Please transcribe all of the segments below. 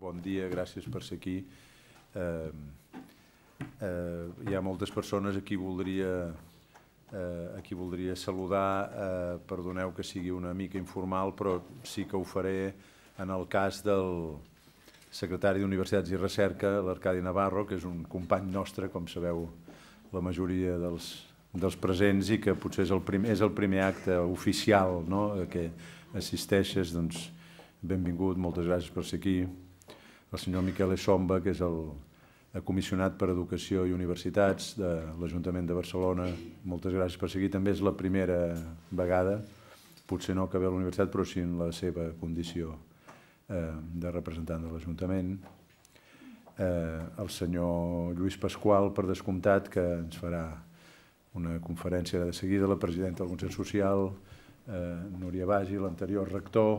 Bon dia, gràcies per ser aquí. Eh, eh, hi ha moltes persones a qui voldria, eh, a qui voldria saludar. Eh, perdoneu que sigui una mica informal, però sí que ho faré en el cas del secretari d'Universitats i Recerca, l'Arcadi Navarro, que és un company nostre, com sabeu la majoria dels, dels presents, i que potser és el primer, és el primer acte oficial no? que assisteixes. Doncs, benvingut, moltes gràcies per ser aquí el senyor Miquel Esomba, que és el comissionat per Educació i Universitats de l'Ajuntament de Barcelona. Moltes gràcies per seguir. També és la primera vegada, potser no que ve a l'universitat, però sí en la seva condició eh, de representant de l'Ajuntament. Eh, el senyor Lluís Pasqual, per descomptat, que ens farà una conferència de seguida, la presidenta del Consell Social, eh, Núria Bagi, l'anterior rector,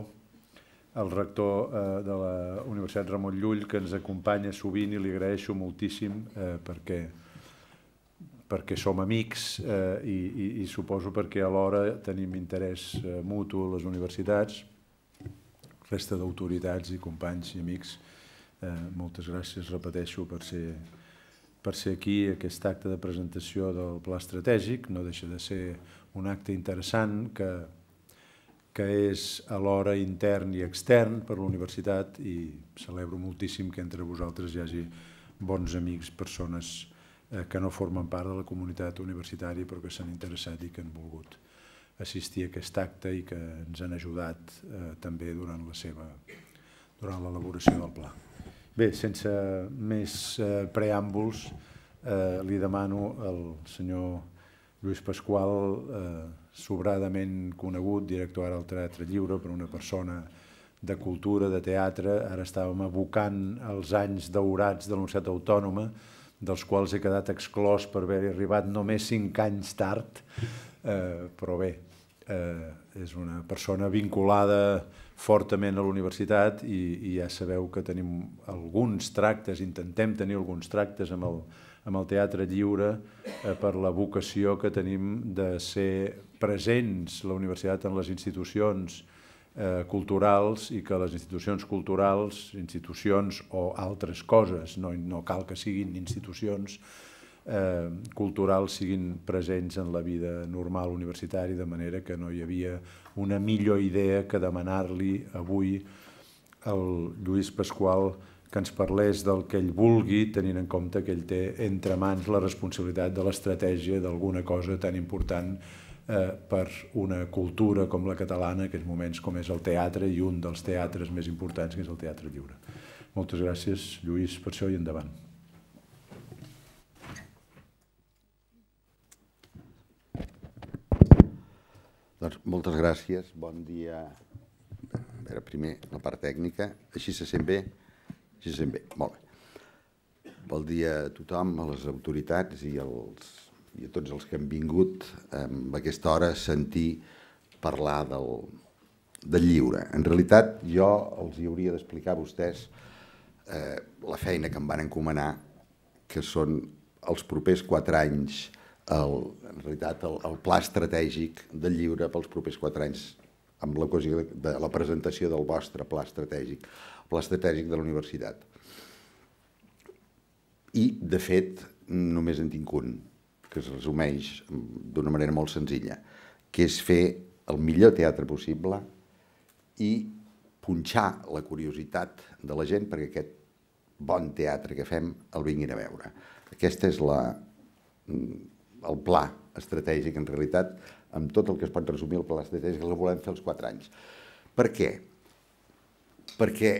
el rector eh, de la Universitat Ramon Llull, que ens acompanya sovint i li agraeixo moltíssim eh, perquè perquè som amics eh, i, i, i suposo perquè alhora tenim interès eh, mutu les universitats, resta d'autoritats i companys i amics. Eh, moltes gràcies, repeteixo, per ser, per ser aquí. Aquest acte de presentació del Pla Estratègic no deixa de ser un acte interessant que que és alhora intern i extern per la universitat i celebro moltíssim que entre vosaltres hi hagi bons amics, persones eh, que no formen part de la comunitat universitària però que s'han interessat i que han volgut assistir a aquest acte i que ens han ajudat eh, també durant la seva durant l'elaboració del pla. Bé, sense més eh, preàmbuls, eh, li demano al senyor Lluís Pasqual eh, sobradament conegut, director ara al Teatre Lliure, per una persona de cultura, de teatre, ara estàvem abocant els anys daurats de l'Universitat Autònoma, dels quals he quedat exclòs per haver arribat només cinc anys tard, eh, però bé, eh, és una persona vinculada fortament a la universitat i, i ja sabeu que tenim alguns tractes, intentem tenir alguns tractes amb el, amb el teatre lliure eh, per la vocació que tenim de ser presents la universitat en les institucions eh, culturals i que les institucions culturals, institucions o altres coses, no, no cal que siguin institucions eh, culturals, siguin presents en la vida normal universitària, de manera que no hi havia una millor idea que demanar-li avui al Lluís Pasqual que ens parlés del que ell vulgui, tenint en compte que ell té entre mans la responsabilitat de l'estratègia d'alguna cosa tan important eh, per una cultura com la catalana, que en moments com és el teatre i un dels teatres més importants que és el teatre lliure. Moltes gràcies, Lluís, per això i endavant. Doncs moltes gràcies, bon dia. A veure, primer la part tècnica. Així se sent bé? Així se sent bé, molt bé. Bon dia a tothom, a les autoritats i als i a tots els que han vingut en aquesta hora a sentir parlar del, del lliure. En realitat, jo els hi hauria d'explicar a vostès eh, la feina que em van encomanar, que són els propers quatre anys, el, en realitat, el, el pla estratègic del lliure pels propers quatre anys, amb l'ocasió de la presentació del vostre pla estratègic, el pla estratègic de la universitat. I, de fet, només en tinc un, que es resumeix d'una manera molt senzilla, que és fer el millor teatre possible i punxar la curiositat de la gent perquè aquest bon teatre que fem el vinguin a veure. Aquest és la, mm, el pla estratègic, en realitat, amb tot el que es pot resumir el pla estratègic, que volem fer els quatre anys. Per què? Perquè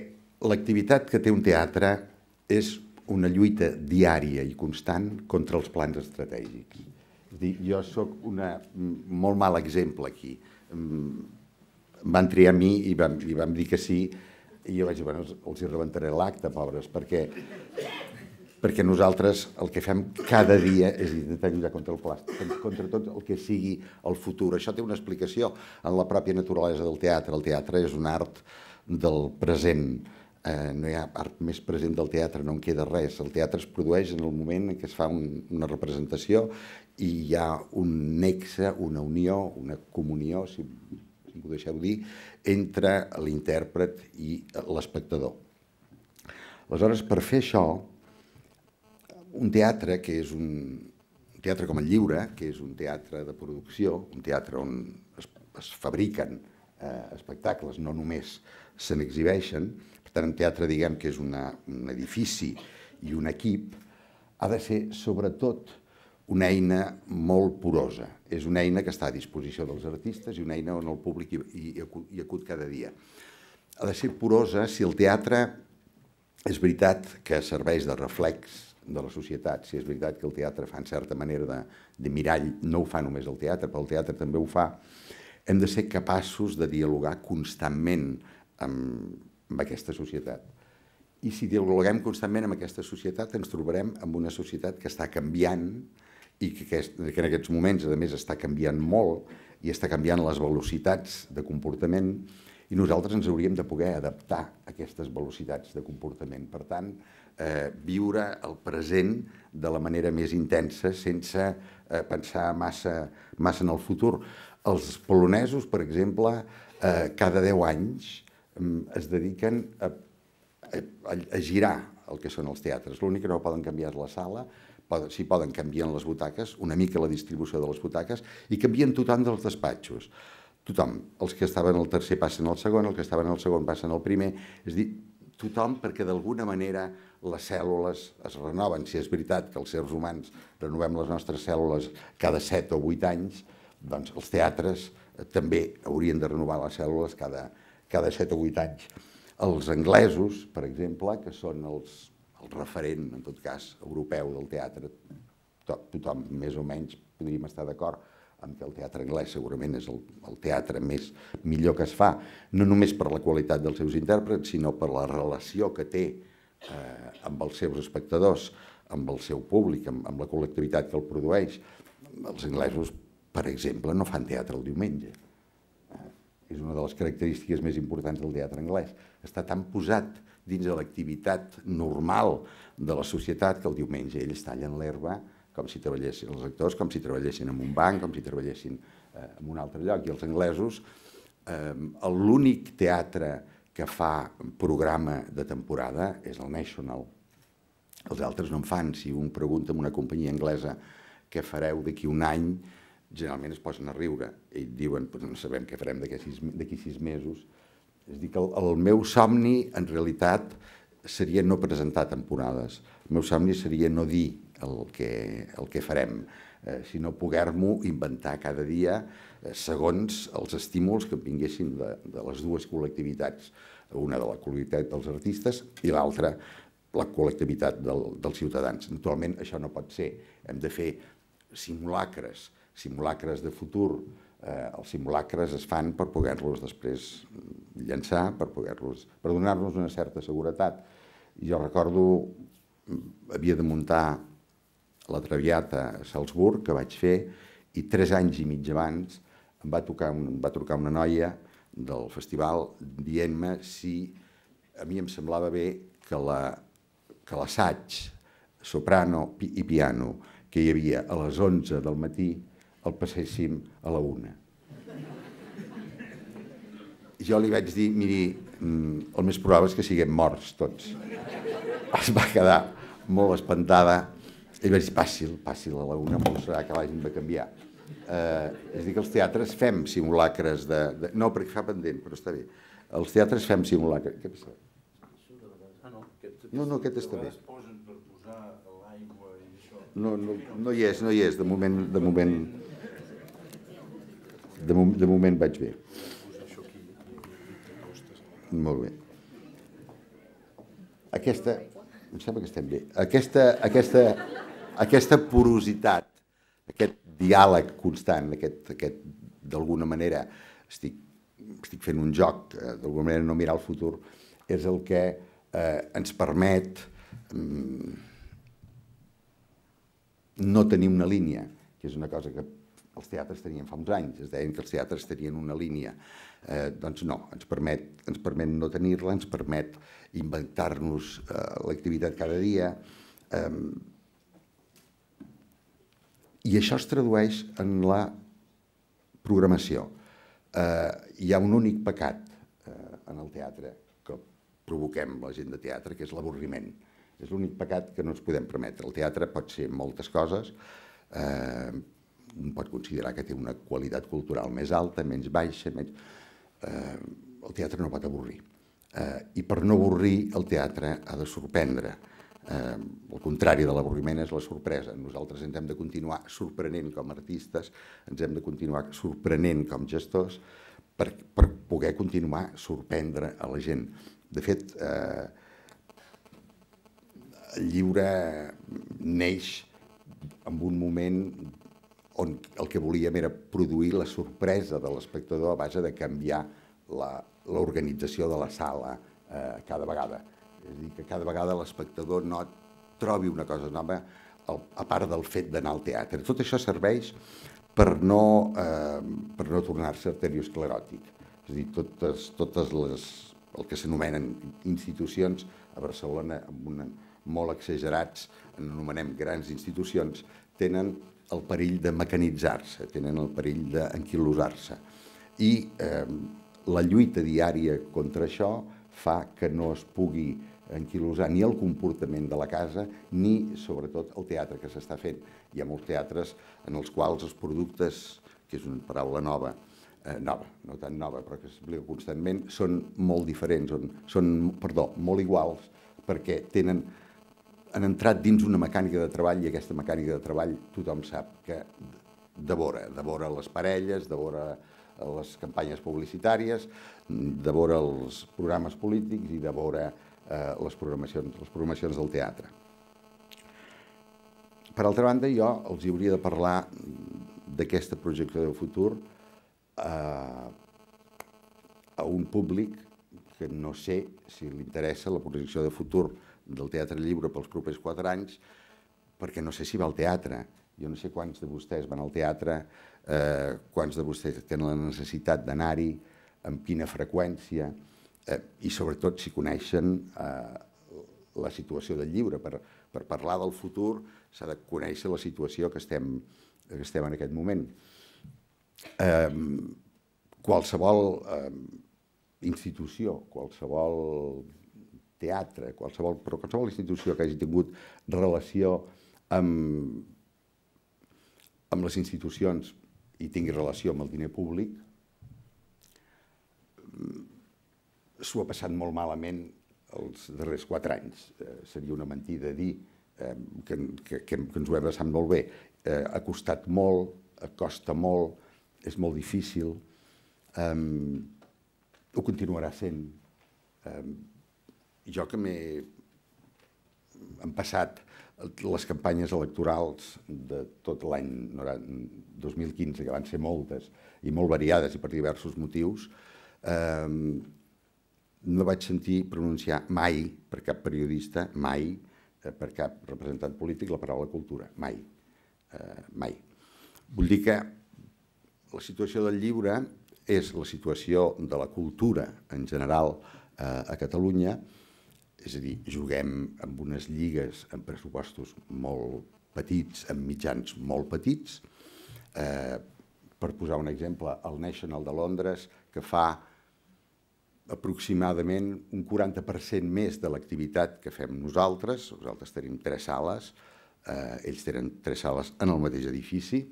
l'activitat que té un teatre és una lluita diària i constant contra els plans estratègics. És dir, jo sóc una, mm, molt mal exemple aquí. Em mm, van triar a mi i vam, i vam dir que sí, i jo vaig dir, bueno, els, els hi rebentaré l'acte, pobres, perquè, perquè nosaltres el que fem cada dia és intentar lluitar contra el plàstic, contra tot el que sigui el futur. Això té una explicació en la pròpia naturalesa del teatre. El teatre és un art del present, eh, no hi ha art més present del teatre, no en queda res. El teatre es produeix en el moment en què es fa un, una representació i hi ha un nexe, una unió, una comunió, si, si m'ho deixeu dir, entre l'intèrpret i l'espectador. Aleshores, per fer això, un teatre que és un, un teatre com el lliure, que és un teatre de producció, un teatre on es, es fabriquen eh, espectacles, no només se n'exhibeixen, per tant, en teatre, diguem que és una, un edifici i un equip, ha de ser, sobretot, una eina molt porosa. És una eina que està a disposició dels artistes i una eina on el públic hi, hi, hi acut cada dia. Ha de ser porosa si el teatre és veritat que serveix de reflex de la societat. Si és veritat que el teatre fa en certa manera de, de mirall, no ho fa només el teatre, però el teatre també ho fa, hem de ser capaços de dialogar constantment amb amb aquesta societat. I si dialoguem constantment amb aquesta societat, ens trobarem amb una societat que està canviant i que, aquest, que en aquests moments, a més, està canviant molt i està canviant les velocitats de comportament i nosaltres ens hauríem de poder adaptar a aquestes velocitats de comportament. Per tant, eh, viure el present de la manera més intensa sense eh, pensar massa, massa en el futur. Els polonesos, per exemple, eh, cada 10 anys es dediquen a, a, a girar el que són els teatres. L'únic que no poden canviar és la sala, poden, si poden canviar les butaques, una mica la distribució de les butaques, i canvien tothom dels despatxos. Tothom, els que estaven al tercer passen al segon, els que estaven al segon passen al primer, és dir, tothom perquè d'alguna manera les cèl·lules es renoven. Si és veritat que els sers humans renovem les nostres cèl·lules cada 7 o 8 anys, doncs els teatres eh, també haurien de renovar les cèl·lules cada cada 7 o 8 anys. Els anglesos, per exemple, que són els, el referent, en tot cas, europeu del teatre, to tothom més o menys podríem estar d'acord amb que el teatre anglès segurament és el, el teatre més millor que es fa, no només per la qualitat dels seus intèrprets, sinó per la relació que té eh, amb els seus espectadors, amb el seu públic, amb, amb la col·lectivitat que el produeix. Els anglesos, per exemple, no fan teatre el diumenge és una de les característiques més importants del teatre anglès. Està tan posat dins de l'activitat normal de la societat que el diumenge ells tallen l'herba com si treballessin els actors, com si treballessin en un banc, com si treballessin eh, en un altre lloc. I els anglesos, eh, l'únic teatre que fa programa de temporada és el National. Els altres no en fan. Si un pregunta a una companyia anglesa què fareu d'aquí un any, generalment es posen a riure i diuen, pues no sabem què farem d'aquí sis, sis mesos. És dir, que el, el meu somni, en realitat, seria no presentar temporades. El meu somni seria no dir el que, el que farem, eh, sinó poder-m'ho inventar cada dia eh, segons els estímuls que vinguessin de, de les dues col·lectivitats, una de la col·lectivitat dels artistes i l'altra la col·lectivitat del, dels ciutadans. Naturalment, això no pot ser. Hem de fer simulacres, simulacres de futur, eh, els simulacres es fan per poder-los després llançar, per poder-los per donar-nos una certa seguretat. Jo recordo, mm, havia de muntar la Traviata a Salzburg, que vaig fer, i tres anys i mig abans em va, tocar, un, va trucar una noia del festival dient-me si a mi em semblava bé que la, que l'assaig soprano i piano que hi havia a les 11 del matí el passéssim a la una. Jo li vaig dir, miri, mm, el més probable és que siguem morts tots. Es va quedar molt espantada i vaig dir, fàcil, fàcil, a la una molt serà que l'hagin de canviar. Eh, és dir, que els teatres fem simulacres de, de... No, perquè fa pendent, però està bé. Els teatres fem simulacres... Què passa? No, no, aquest està bé. No, no, no hi és, no hi és, de moment... De moment de, mom de moment vaig bé. Molt bé. Aquesta, em sembla que estem bé, aquesta, aquesta, aquesta porositat, aquest diàleg constant, aquest, aquest d'alguna manera, estic, estic fent un joc, eh, d'alguna manera no mirar el futur, és el que eh, ens permet mm, no tenir una línia, que és una cosa que els teatres tenien fa uns anys, es deien que els teatres tenien una línia. Eh, doncs no, ens permet, ens permet no tenir-la, ens permet inventar-nos eh, l'activitat cada dia. Eh, I això es tradueix en la programació. Eh, hi ha un únic pecat eh, en el teatre que provoquem la gent de teatre, que és l'avorriment. És l'únic pecat que no ens podem permetre. El teatre pot ser moltes coses, eh, un pot considerar que té una qualitat cultural més alta, menys baixa, menys... Eh, el teatre no pot avorrir. Eh, I per no avorrir, el teatre ha de sorprendre. Eh, el contrari de l'avorriment és la sorpresa. Nosaltres ens hem de continuar sorprenent com a artistes, ens hem de continuar sorprenent com gestors, per, per poder continuar sorprendre a la gent. De fet, eh, el lliure neix en un moment on el que volíem era produir la sorpresa de l'espectador a base de canviar l'organització de la sala eh, cada vegada. És a dir, que cada vegada l'espectador no trobi una cosa nova a part del fet d'anar al teatre. Tot això serveix per no, eh, per no tornar-se arteriosclerotic. És a dir, totes, totes les, el que s'anomenen institucions a Barcelona, amb una, molt exagerats, anomenem grans institucions, tenen el perill de mecanitzar-se, tenen el perill d'enquilosar-se. I eh, la lluita diària contra això fa que no es pugui enquilosar ni el comportament de la casa ni, sobretot, el teatre que s'està fent. Hi ha molts teatres en els quals els productes, que és una paraula nova, eh, nova, no tan nova, però que s'explica constantment, són molt diferents, on, són, perdó, molt iguals, perquè tenen han entrat dins una mecànica de treball i aquesta mecànica de treball tothom sap que devora, devora les parelles, devora les campanyes publicitàries, devora els programes polítics i devora eh, les, programacions, les programacions del teatre. Per altra banda, jo els hi hauria de parlar d'aquesta projecció de futur eh, a un públic que no sé si li interessa la projecció de futur del Teatre Lliure pels propers quatre anys, perquè no sé si va al teatre. Jo no sé quants de vostès van al teatre, eh, quants de vostès tenen la necessitat d'anar-hi, amb quina freqüència, eh, i sobretot si coneixen eh, la situació del llibre. Per, per parlar del futur s'ha de conèixer la situació que estem, que estem en aquest moment. Eh, qualsevol eh, institució, qualsevol teatre, qualsevol, però qualsevol institució que hagi tingut relació amb, amb les institucions i tingui relació amb el diner públic, mm, s'ho ha passat molt malament els darrers quatre anys. Eh, seria una mentida dir eh, que, que, que ens ho hem passat molt bé. Eh, ha costat molt, costa molt, és molt difícil, eh, ho continuarà sent. Eh, jo que m'he han passat les campanyes electorals de tot l'any 2015, que van ser moltes i molt variades i per diversos motius, eh, no vaig sentir pronunciar mai per cap periodista, mai eh, per cap representant polític la paraula cultura, mai, eh, mai. Vull dir que la situació del llibre és la situació de la cultura en general eh, a Catalunya, és a dir, juguem amb unes lligues amb pressupostos molt petits, amb mitjans molt petits. Eh, per posar un exemple, el National de Londres, que fa aproximadament un 40% més de l'activitat que fem nosaltres, nosaltres tenim tres sales, eh, ells tenen tres sales en el mateix edifici,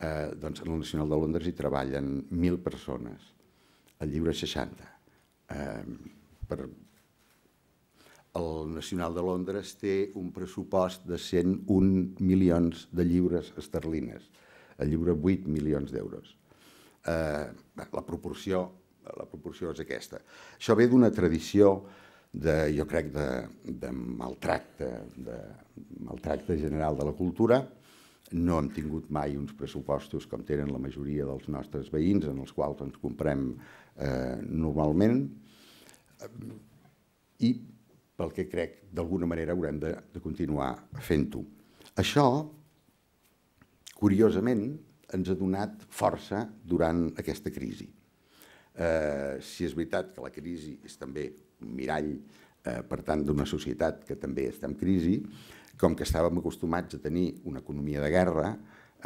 eh, doncs en el Nacional de Londres hi treballen 1.000 persones, al lliure 60. Eh, per el Nacional de Londres té un pressupost de 101 milions de lliures esterlines, el lliure 8 milions d'euros. Eh, la, proporció, la proporció és aquesta. Això ve d'una tradició de, jo crec, de, de maltracte, de maltracte general de la cultura. No hem tingut mai uns pressupostos com tenen la majoria dels nostres veïns, en els quals ens comprem eh, normalment. I pel que crec, d'alguna manera, haurem de, de continuar fent-ho. Això, curiosament, ens ha donat força durant aquesta crisi. Eh, si és veritat que la crisi és també un mirall, eh, per tant, d'una societat que també està en crisi, com que estàvem acostumats a tenir una economia de guerra,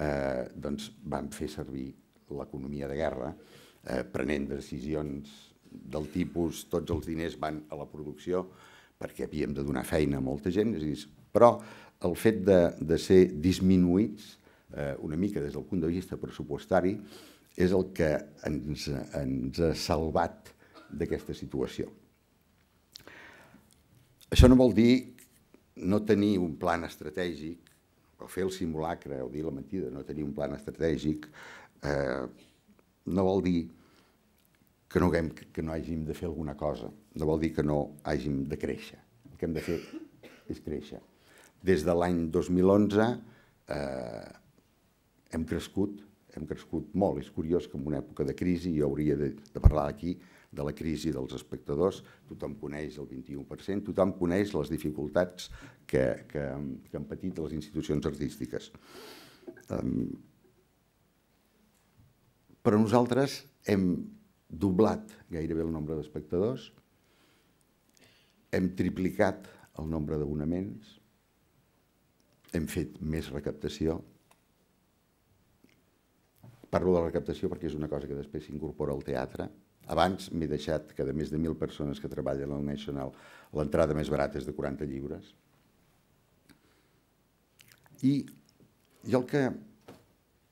eh, doncs vam fer servir l'economia de guerra, eh, prenent decisions del tipus tots els diners van a la producció, perquè havíem de donar feina a molta gent, és a dir, però el fet de, de ser disminuïts eh, una mica des del punt de vista pressupostari és el que ens, ens ha salvat d'aquesta situació. Això no vol dir no tenir un plan estratègic, o fer el simulacre, o dir la mentida, no tenir un plan estratègic, eh, no vol dir que no, haguem, que no hàgim de fer alguna cosa no vol dir que no hàgim de créixer. El que hem de fer és créixer. Des de l'any 2011 eh, hem crescut, hem crescut molt. És curiós que en una època de crisi, jo hauria de, de parlar aquí de la crisi dels espectadors, tothom coneix el 21%, tothom coneix les dificultats que, que, que han patit les institucions artístiques. però nosaltres hem doblat gairebé el nombre d'espectadors, hem triplicat el nombre d'abonaments, hem fet més recaptació. Parlo de la recaptació perquè és una cosa que després s'incorpora al teatre. Abans m'he deixat que de més de mil persones que treballen al National l'entrada més barata és de 40 lliures. I, i el que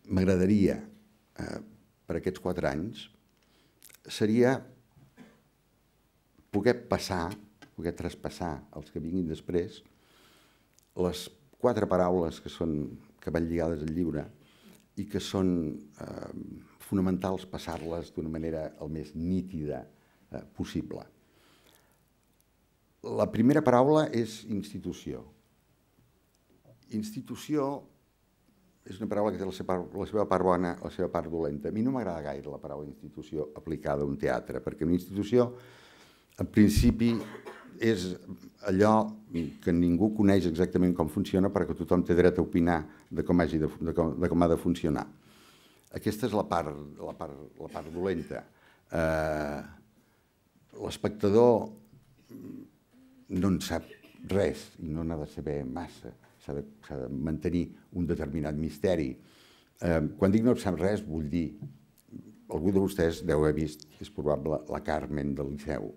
m'agradaria eh, per aquests quatre anys seria poder passar poder traspassar els que vinguin després les quatre paraules que, són, que van lligades al llibre i que són eh, fonamentals passar-les d'una manera el més nítida eh, possible. La primera paraula és institució. Institució és una paraula que té la seva, part, la seva part bona, la seva part dolenta. A mi no m'agrada gaire la paraula institució aplicada a un teatre, perquè una institució, en principi, és allò que ningú coneix exactament com funciona perquè tothom té dret a opinar de com, hagi de, de, com, de com ha de funcionar. Aquesta és la part, la part, la part dolenta. Eh, L'espectador no en sap res i no n'ha de saber massa. S'ha de, de mantenir un determinat misteri. Eh, quan dic no sap res vull dir algú de vostès deu haver vist, és probable, la Carmen del Liceu,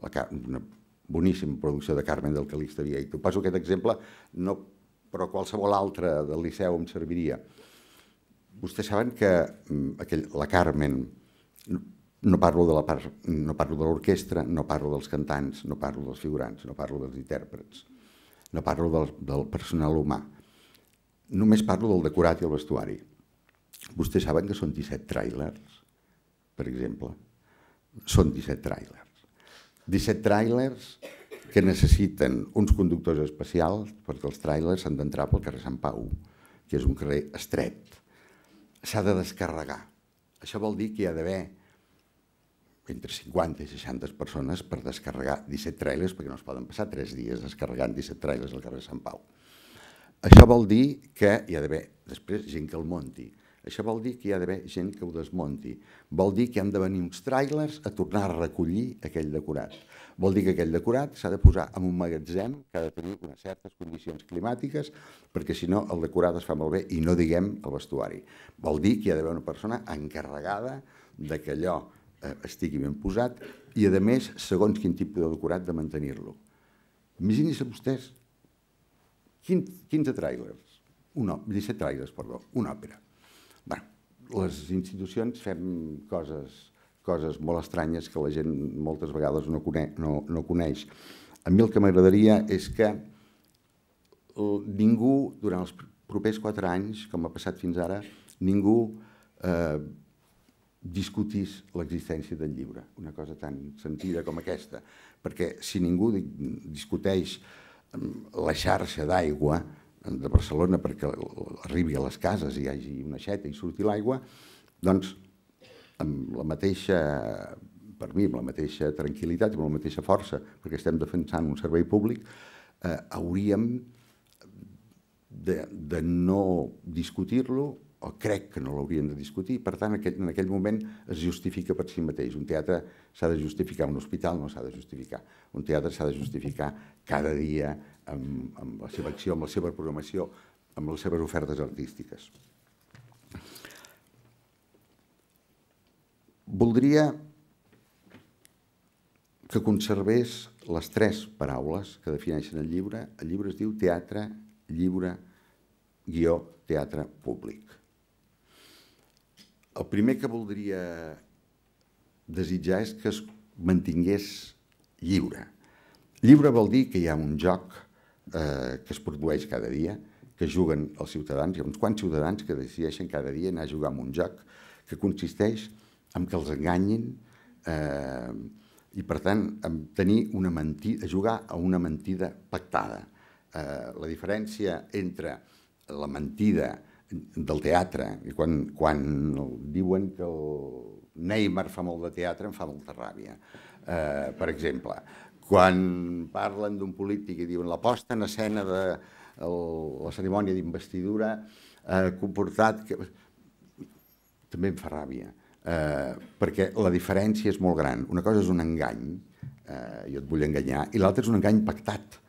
la, una boníssima producció de Carmen del I Vieito. poso aquest exemple, no, però qualsevol altre del Liceu em serviria. Vostès saben que mm, aquell, la Carmen, no parlo de la part, no parlo de l'orquestra, no parlo dels cantants, no parlo dels figurants, no parlo dels intèrprets, no parlo del, del personal humà. Només parlo del decorat i el vestuari. Vostès saben que són 17 tràilers, per exemple. Són 17 tràilers 17 tràilers que necessiten uns conductors especials perquè els tràilers s'han d'entrar pel carrer Sant Pau, que és un carrer estret. S'ha de descarregar. Això vol dir que hi ha d'haver entre 50 i 60 persones per descarregar 17 trailers, perquè no es poden passar 3 dies descarregant 17 trailers al carrer Sant Pau. Això vol dir que hi ha d'haver després gent que el monti. Això vol dir que hi ha d'haver gent que ho desmonti. Vol dir que han de venir uns trailers a tornar a recollir aquell decorat. Vol dir que aquell decorat s'ha de posar en un magatzem que ha de tenir unes certes condicions climàtiques, perquè si no el decorat es fa malbé i no diguem el vestuari. Vol dir que hi ha d'haver una persona encarregada de que allò eh, estigui ben posat i, a més, segons quin tipus de decorat, de mantenir-lo. Imagini's se vostès 15, trailers, 17 trailers, perdó, una òpera Bé, les institucions fem coses, coses molt estranyes que la gent moltes vegades no, cone no, no coneix. A mi el que m'agradaria és que ningú, durant els propers quatre anys, com ha passat fins ara, ningú eh, discutís l'existència del llibre, una cosa tan sentida com aquesta. Perquè si ningú discuteix mm, la xarxa d'aigua, de Barcelona perquè arribi a les cases i hi hagi una xeta i surti l'aigua, doncs amb la mateixa, per mi, amb la mateixa tranquil·litat, i amb la mateixa força, perquè estem defensant un servei públic, eh, hauríem de, de no discutir-lo, o crec que no l'haurien de discutir, per tant, aquest, en aquell moment es justifica per si mateix. Un teatre s'ha de justificar, un hospital no s'ha de justificar. Un teatre s'ha de justificar cada dia amb, amb la seva acció, amb la seva programació, amb les seves ofertes artístiques. Voldria que conservés les tres paraules que defineixen el llibre. El llibre es diu teatre, llibre, guió, teatre públic. El primer que voldria desitjar és que es mantingués lliure. Lliure vol dir que hi ha un joc eh, que es produeix cada dia, que juguen els ciutadans, hi ha uns quants ciutadans que decideixen cada dia anar a jugar amb un joc que consisteix en que els enganyin eh, i, per tant, en tenir una mentida, jugar a una mentida pactada. Eh, la diferència entre la mentida del teatre. I quan, quan diuen que el Neymar fa molt de teatre, em fa molta ràbia, eh, per exemple. Quan parlen d'un polític i diuen la en escena de el, la cerimònia d'investidura ha eh, comportat que... També em fa ràbia, eh, perquè la diferència és molt gran. Una cosa és un engany, eh, jo et vull enganyar, i l'altra és un engany pactat.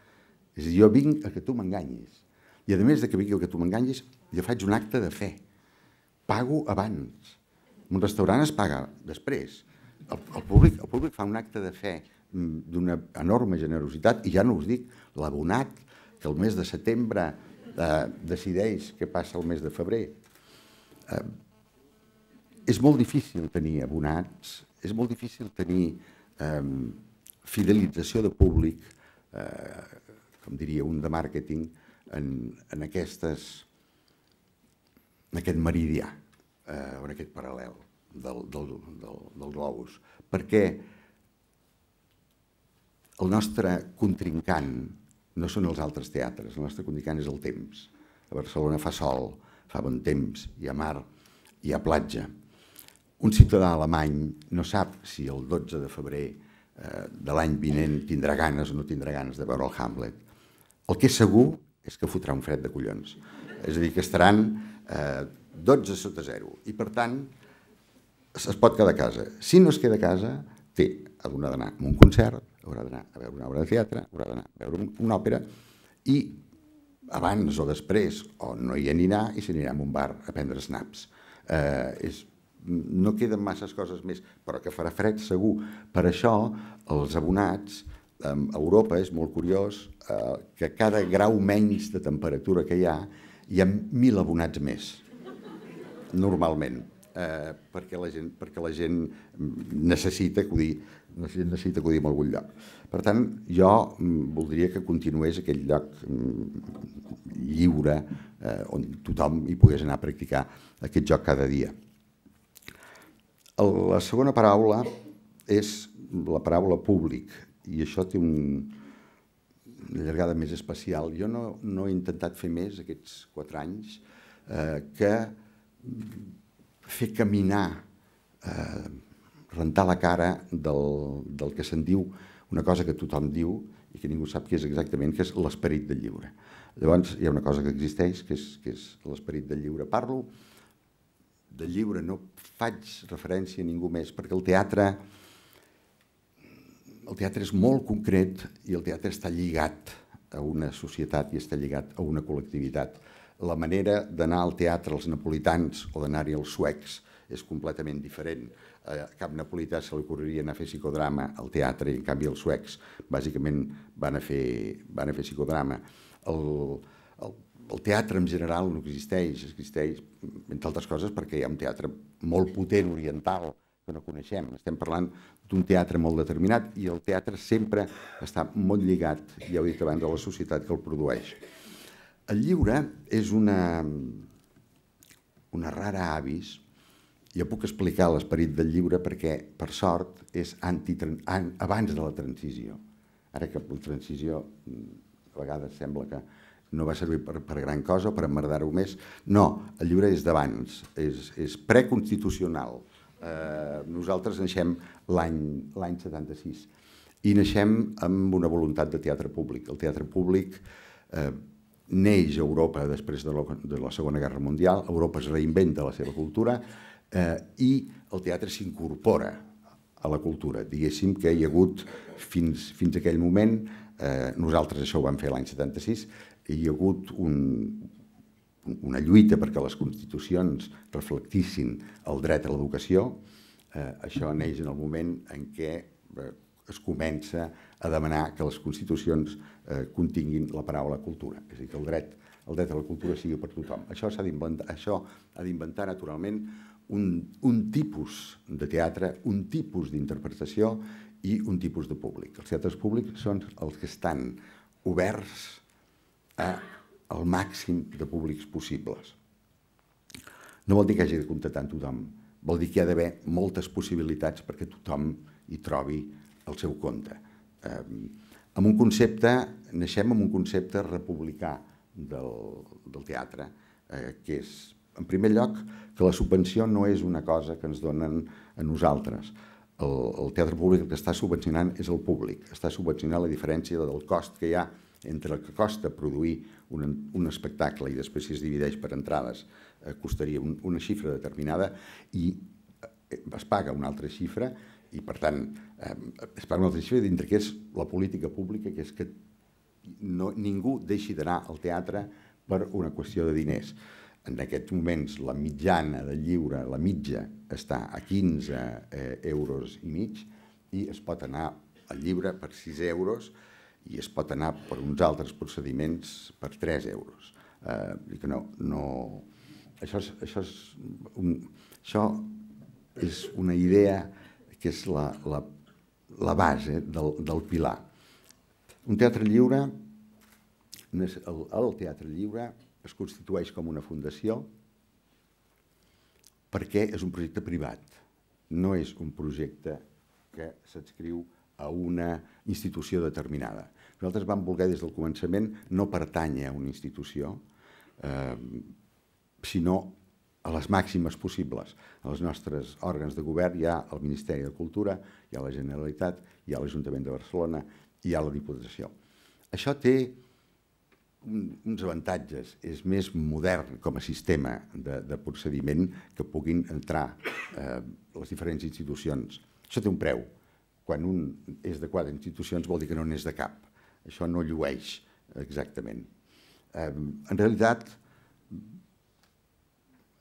És a dir, jo vinc a que tu m'enganyis i a més de que vingui el que tu m'enganyis, ja faig un acte de fe. Pago abans. Un restaurant es paga després. El, el, públic, el públic fa un acte de fe mm, d'una enorme generositat i ja no us dic l'abonat que el mes de setembre eh, decideix què passa el mes de febrer. Eh, és molt difícil tenir abonats, és molt difícil tenir eh, fidelització de públic, eh, com diria un de màrqueting, en, en, aquestes, en aquest meridià, eh, en aquest paral·lel del, del, del, del globus, perquè el nostre contrincant no són els altres teatres, el nostre contrincant és el temps. A Barcelona fa sol, fa bon temps, hi ha mar, hi ha platja. Un ciutadà alemany no sap si el 12 de febrer eh, de l'any vinent tindrà ganes o no tindrà ganes de veure el Hamlet. El que és segur és que fotrà un fred de collons. És a dir, que estaran eh, 12 sota 0. I per tant, es pot quedar a casa. Si no es queda a casa, té, haurà d'anar a un concert, haurà d'anar a veure una obra de teatre, haurà d'anar a veure una òpera, i abans o després, o no hi anirà, i s'anirà a un bar a prendre snaps. Eh, és, no queden masses coses més, però que farà fred segur. Per això els abonats a Europa és molt curiós eh, que cada grau menys de temperatura que hi ha, hi ha mil abonats més, normalment, eh, perquè, la gent, perquè la gent necessita acudir, la gent necessita acudir a algun lloc. Per tant, jo mm, voldria que continués aquell lloc mm, lliure eh, on tothom hi pogués anar a practicar aquest joc cada dia. La segona paraula és la paraula públic i això té un, una llargada més especial. Jo no, no he intentat fer més aquests quatre anys eh, que fer caminar, eh, rentar la cara del, del que se'n diu, una cosa que tothom diu i que ningú sap què és exactament, que és l'esperit del lliure. Llavors hi ha una cosa que existeix, que és, que és l'esperit del lliure. Parlo del lliure, no faig referència a ningú més, perquè el teatre el teatre és molt concret i el teatre està lligat a una societat i està lligat a una col·lectivitat. La manera d'anar al teatre als napolitans o d'anar-hi als suecs és completament diferent. A cap napolità se li ocorreria anar a fer psicodrama al teatre i en canvi els suecs bàsicament van a fer, van a fer psicodrama. El, el, el teatre en general no existeix, existeix entre altres coses perquè hi ha un teatre molt potent oriental que no coneixem. Estem parlant d'un teatre molt determinat i el teatre sempre està molt lligat, ja ho he dit abans, a la societat que el produeix. El lliure és una, una rara avis, jo puc explicar l'esperit del lliure perquè, per sort, és anti an abans de la transició. Ara que la transició a vegades sembla que no va servir per, per gran cosa, per emmerdar-ho més. No, el llibre és d'abans, és, és preconstitucional. Eh, nosaltres naixem l'any 76 i naixem amb una voluntat de teatre públic. El teatre públic eh, neix a Europa després de la, de la Segona Guerra Mundial, Europa es reinventa la seva cultura eh, i el teatre s'incorpora a la cultura. Diguéssim que hi ha hagut fins, fins aquell moment, eh, nosaltres això ho vam fer l'any 76, hi ha hagut un, una lluita perquè les constitucions reflectissin el dret a l'educació, eh, això neix en el moment en què eh, es comença a demanar que les constitucions eh, continguin la paraula cultura, és a dir, que el dret, el dret a la cultura sigui per tothom. Això ha d'inventar naturalment un, un tipus de teatre, un tipus d'interpretació i un tipus de públic. Els teatres públics són els que estan oberts a al màxim de públics possibles. No vol dir que hagi de comptar tant tothom, vol dir que hi ha d'haver moltes possibilitats perquè tothom hi trobi el seu compte. Eh, amb un concepte, naixem amb un concepte republicà del, del teatre, eh, que és, en primer lloc, que la subvenció no és una cosa que ens donen a nosaltres. El, el teatre públic el que està subvencionant és el públic, està subvencionant la diferència del cost que hi ha entre el que costa produir un, un espectacle i després si es divideix per entrades eh, costaria un, una xifra determinada i eh, es paga una altra xifra i per tant eh, es paga una altra xifra dintre que és la política pública que és que no, ningú deixi d'anar al teatre per una qüestió de diners en aquests moments la mitjana de lliure, la mitja, està a 15 eh, euros i mig i es pot anar al llibre per 6 euros i es pot anar per uns altres procediments per 3 euros. Eh, i que no, no... Això, és, això, és un, això és una idea que és la, la, la base del, del pilar. Un teatre lliure, el, el teatre lliure es constitueix com una fundació perquè és un projecte privat, no és un projecte que s'adscriu a una institució determinada. Nosaltres vam voler des del començament no pertànyer a una institució, eh, sinó a les màximes possibles. A les nostres òrgans de govern hi ha el Ministeri de Cultura, hi ha la Generalitat, hi ha l'Ajuntament de Barcelona, hi ha la Diputació. Això té uns avantatges. És més modern com a sistema de, de procediment que puguin entrar eh, les diferents institucions. Això té un preu. Quan un és de quatre institucions vol dir que no n'és de cap. Això no llueix exactament. Eh, en realitat,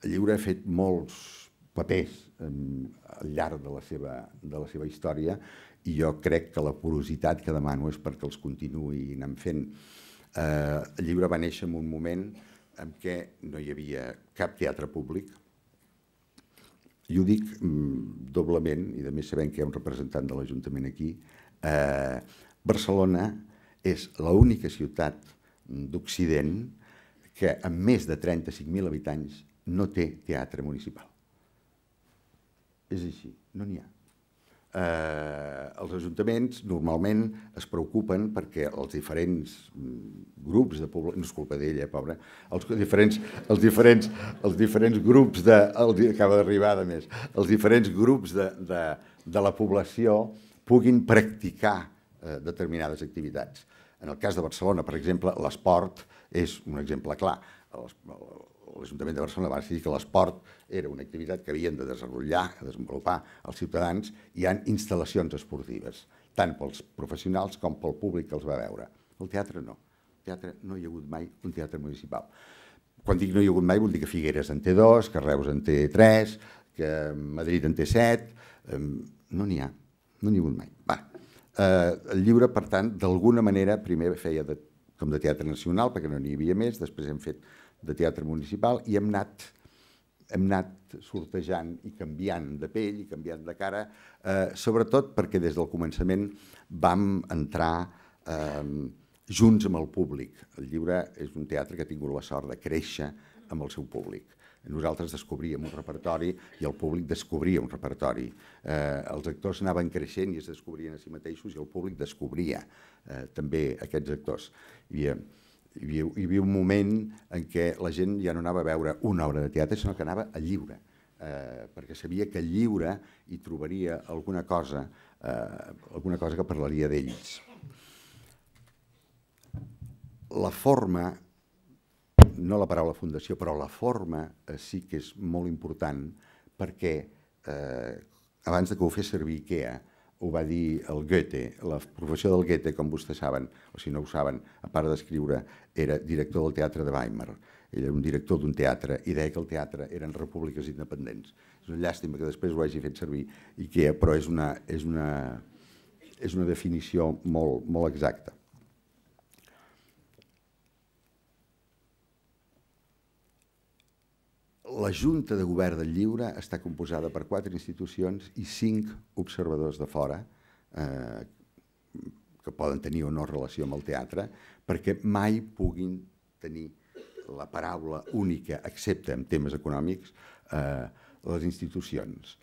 Lliure ha fet molts papers eh, al llarg de la, seva, de la seva història i jo crec que la porositat que demano és perquè els continuï anant fent. Eh, el llibre va néixer en un moment en què no hi havia cap teatre públic, i ho dic mm, doblement, i a més sabem que hi ha un representant de l'Ajuntament aquí, eh, Barcelona és l'única ciutat d'Occident que amb més de 35.000 habitants no té teatre municipal. És així, no n'hi ha. Eh, els ajuntaments normalment es preocupen perquè els diferents mm, grups de població, no és culpa d'ella, eh, pobra, els diferents, els diferents, els diferents grups de... acaba d'arribar, a més. Els diferents grups de, de, de la població puguin practicar eh, determinades activitats en el cas de Barcelona, per exemple, l'esport és un exemple clar. L'Ajuntament de Barcelona va decidir que l'esport era una activitat que havien de desenvolupar, de desenvolupar els ciutadans, i hi ha instal·lacions esportives, tant pels professionals com pel públic que els va veure. El teatre no. El teatre no hi ha hagut mai un teatre municipal. Quan dic no hi ha hagut mai, vol dir que Figueres en té dos, que Reus en té tres, que Madrid en té set... No n'hi ha, no n'hi ha hagut mai. Va, Eh, el llibre, per tant, d'alguna manera, primer feia de, com de teatre nacional, perquè no n'hi havia més, després hem fet de teatre municipal i hem anat, hem anat sortejant i canviant de pell i canviant de cara, eh, sobretot perquè des del començament vam entrar eh, junts amb el públic. El llibre és un teatre que ha tingut la sort de créixer amb el seu públic. Nosaltres descobríem un repertori i el públic descobria un repertori. Eh, els actors anaven creixent i es descobrien a si mateixos i el públic descobria eh, també aquests actors. Hi havia, hi, havia, hi havia un moment en què la gent ja no anava a veure una obra de teatre, sinó que anava a lliure, eh, perquè sabia que lliure hi trobaria alguna cosa, eh, alguna cosa que parlaria d'ells. La forma no la paraula fundació, però la forma eh, sí que és molt important perquè eh, abans de que ho fes servir IKEA, ho va dir el Goethe, la professió del Goethe, com vostès saben, o si no ho saben, a part d'escriure, era director del teatre de Weimar. Ell era un director d'un teatre i deia que el teatre eren repúbliques independents. És una llàstima que després ho hagi fet servir IKEA, però és una, és una, és una definició molt, molt exacta. la Junta de Govern del Lliure està composada per quatre institucions i cinc observadors de fora, eh, que poden tenir o no relació amb el teatre, perquè mai puguin tenir la paraula única, excepte en temes econòmics, eh, les institucions.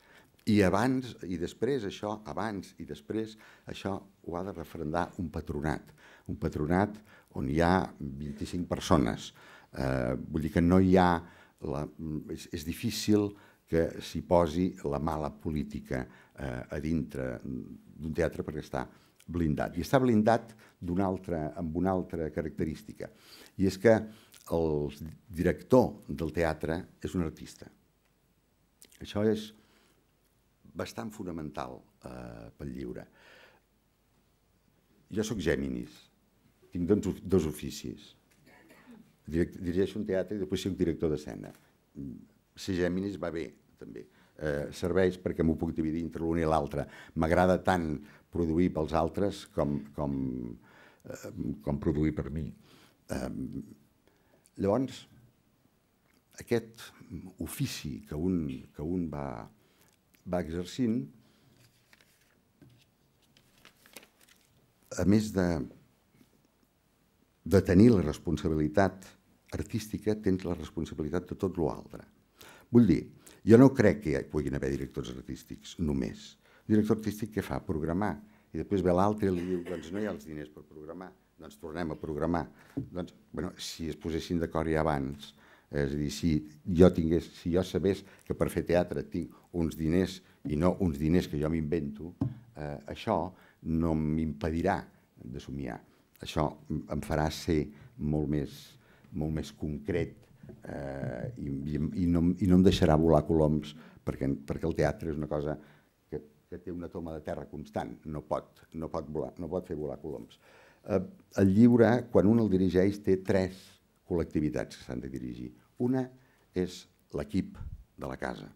I abans i després això, abans i després, això ho ha de refrendar un patronat. Un patronat on hi ha 25 persones. Eh, vull dir que no hi ha la, és, és difícil que s'hi posi la mala política eh, a dintre d'un teatre perquè està blindat. I està blindat una altra, amb una altra característica, i és que el director del teatre és un artista. Això és bastant fonamental eh, pel lliure. Jo sóc Gèminis, tinc dos, dos oficis dirigeixo un teatre i després sóc director d'escena. Si Gèminis va bé, també. Eh, serveix perquè m'ho puc dividir entre l'un i l'altre. M'agrada tant produir pels altres com, com, eh, com produir per mi. Eh, llavors, aquest ofici que un, que un va, va exercint, a més de de tenir la responsabilitat artística tens la responsabilitat de tot l'altre. Vull dir, jo no crec que hi puguin haver directors artístics només. El director artístic què fa? Programar. I després ve l'altre i li diu, doncs no hi ha els diners per programar, doncs tornem a programar. Doncs, bueno, si es posessin d'acord ja abans, és a dir, si jo, tingués, si jo sabés que per fer teatre tinc uns diners i no uns diners que jo m'invento, eh, això no m'impedirà de somiar. Això em farà ser molt més, molt més concret eh, i, i, i, no, i no em deixarà volar coloms perquè, perquè el teatre és una cosa que, que té una toma de terra constant, no pot, no pot, volar, no pot fer volar coloms. Eh, el llibre, quan un el dirigeix, té tres col·lectivitats que s'han de dirigir. Una és l'equip de la casa,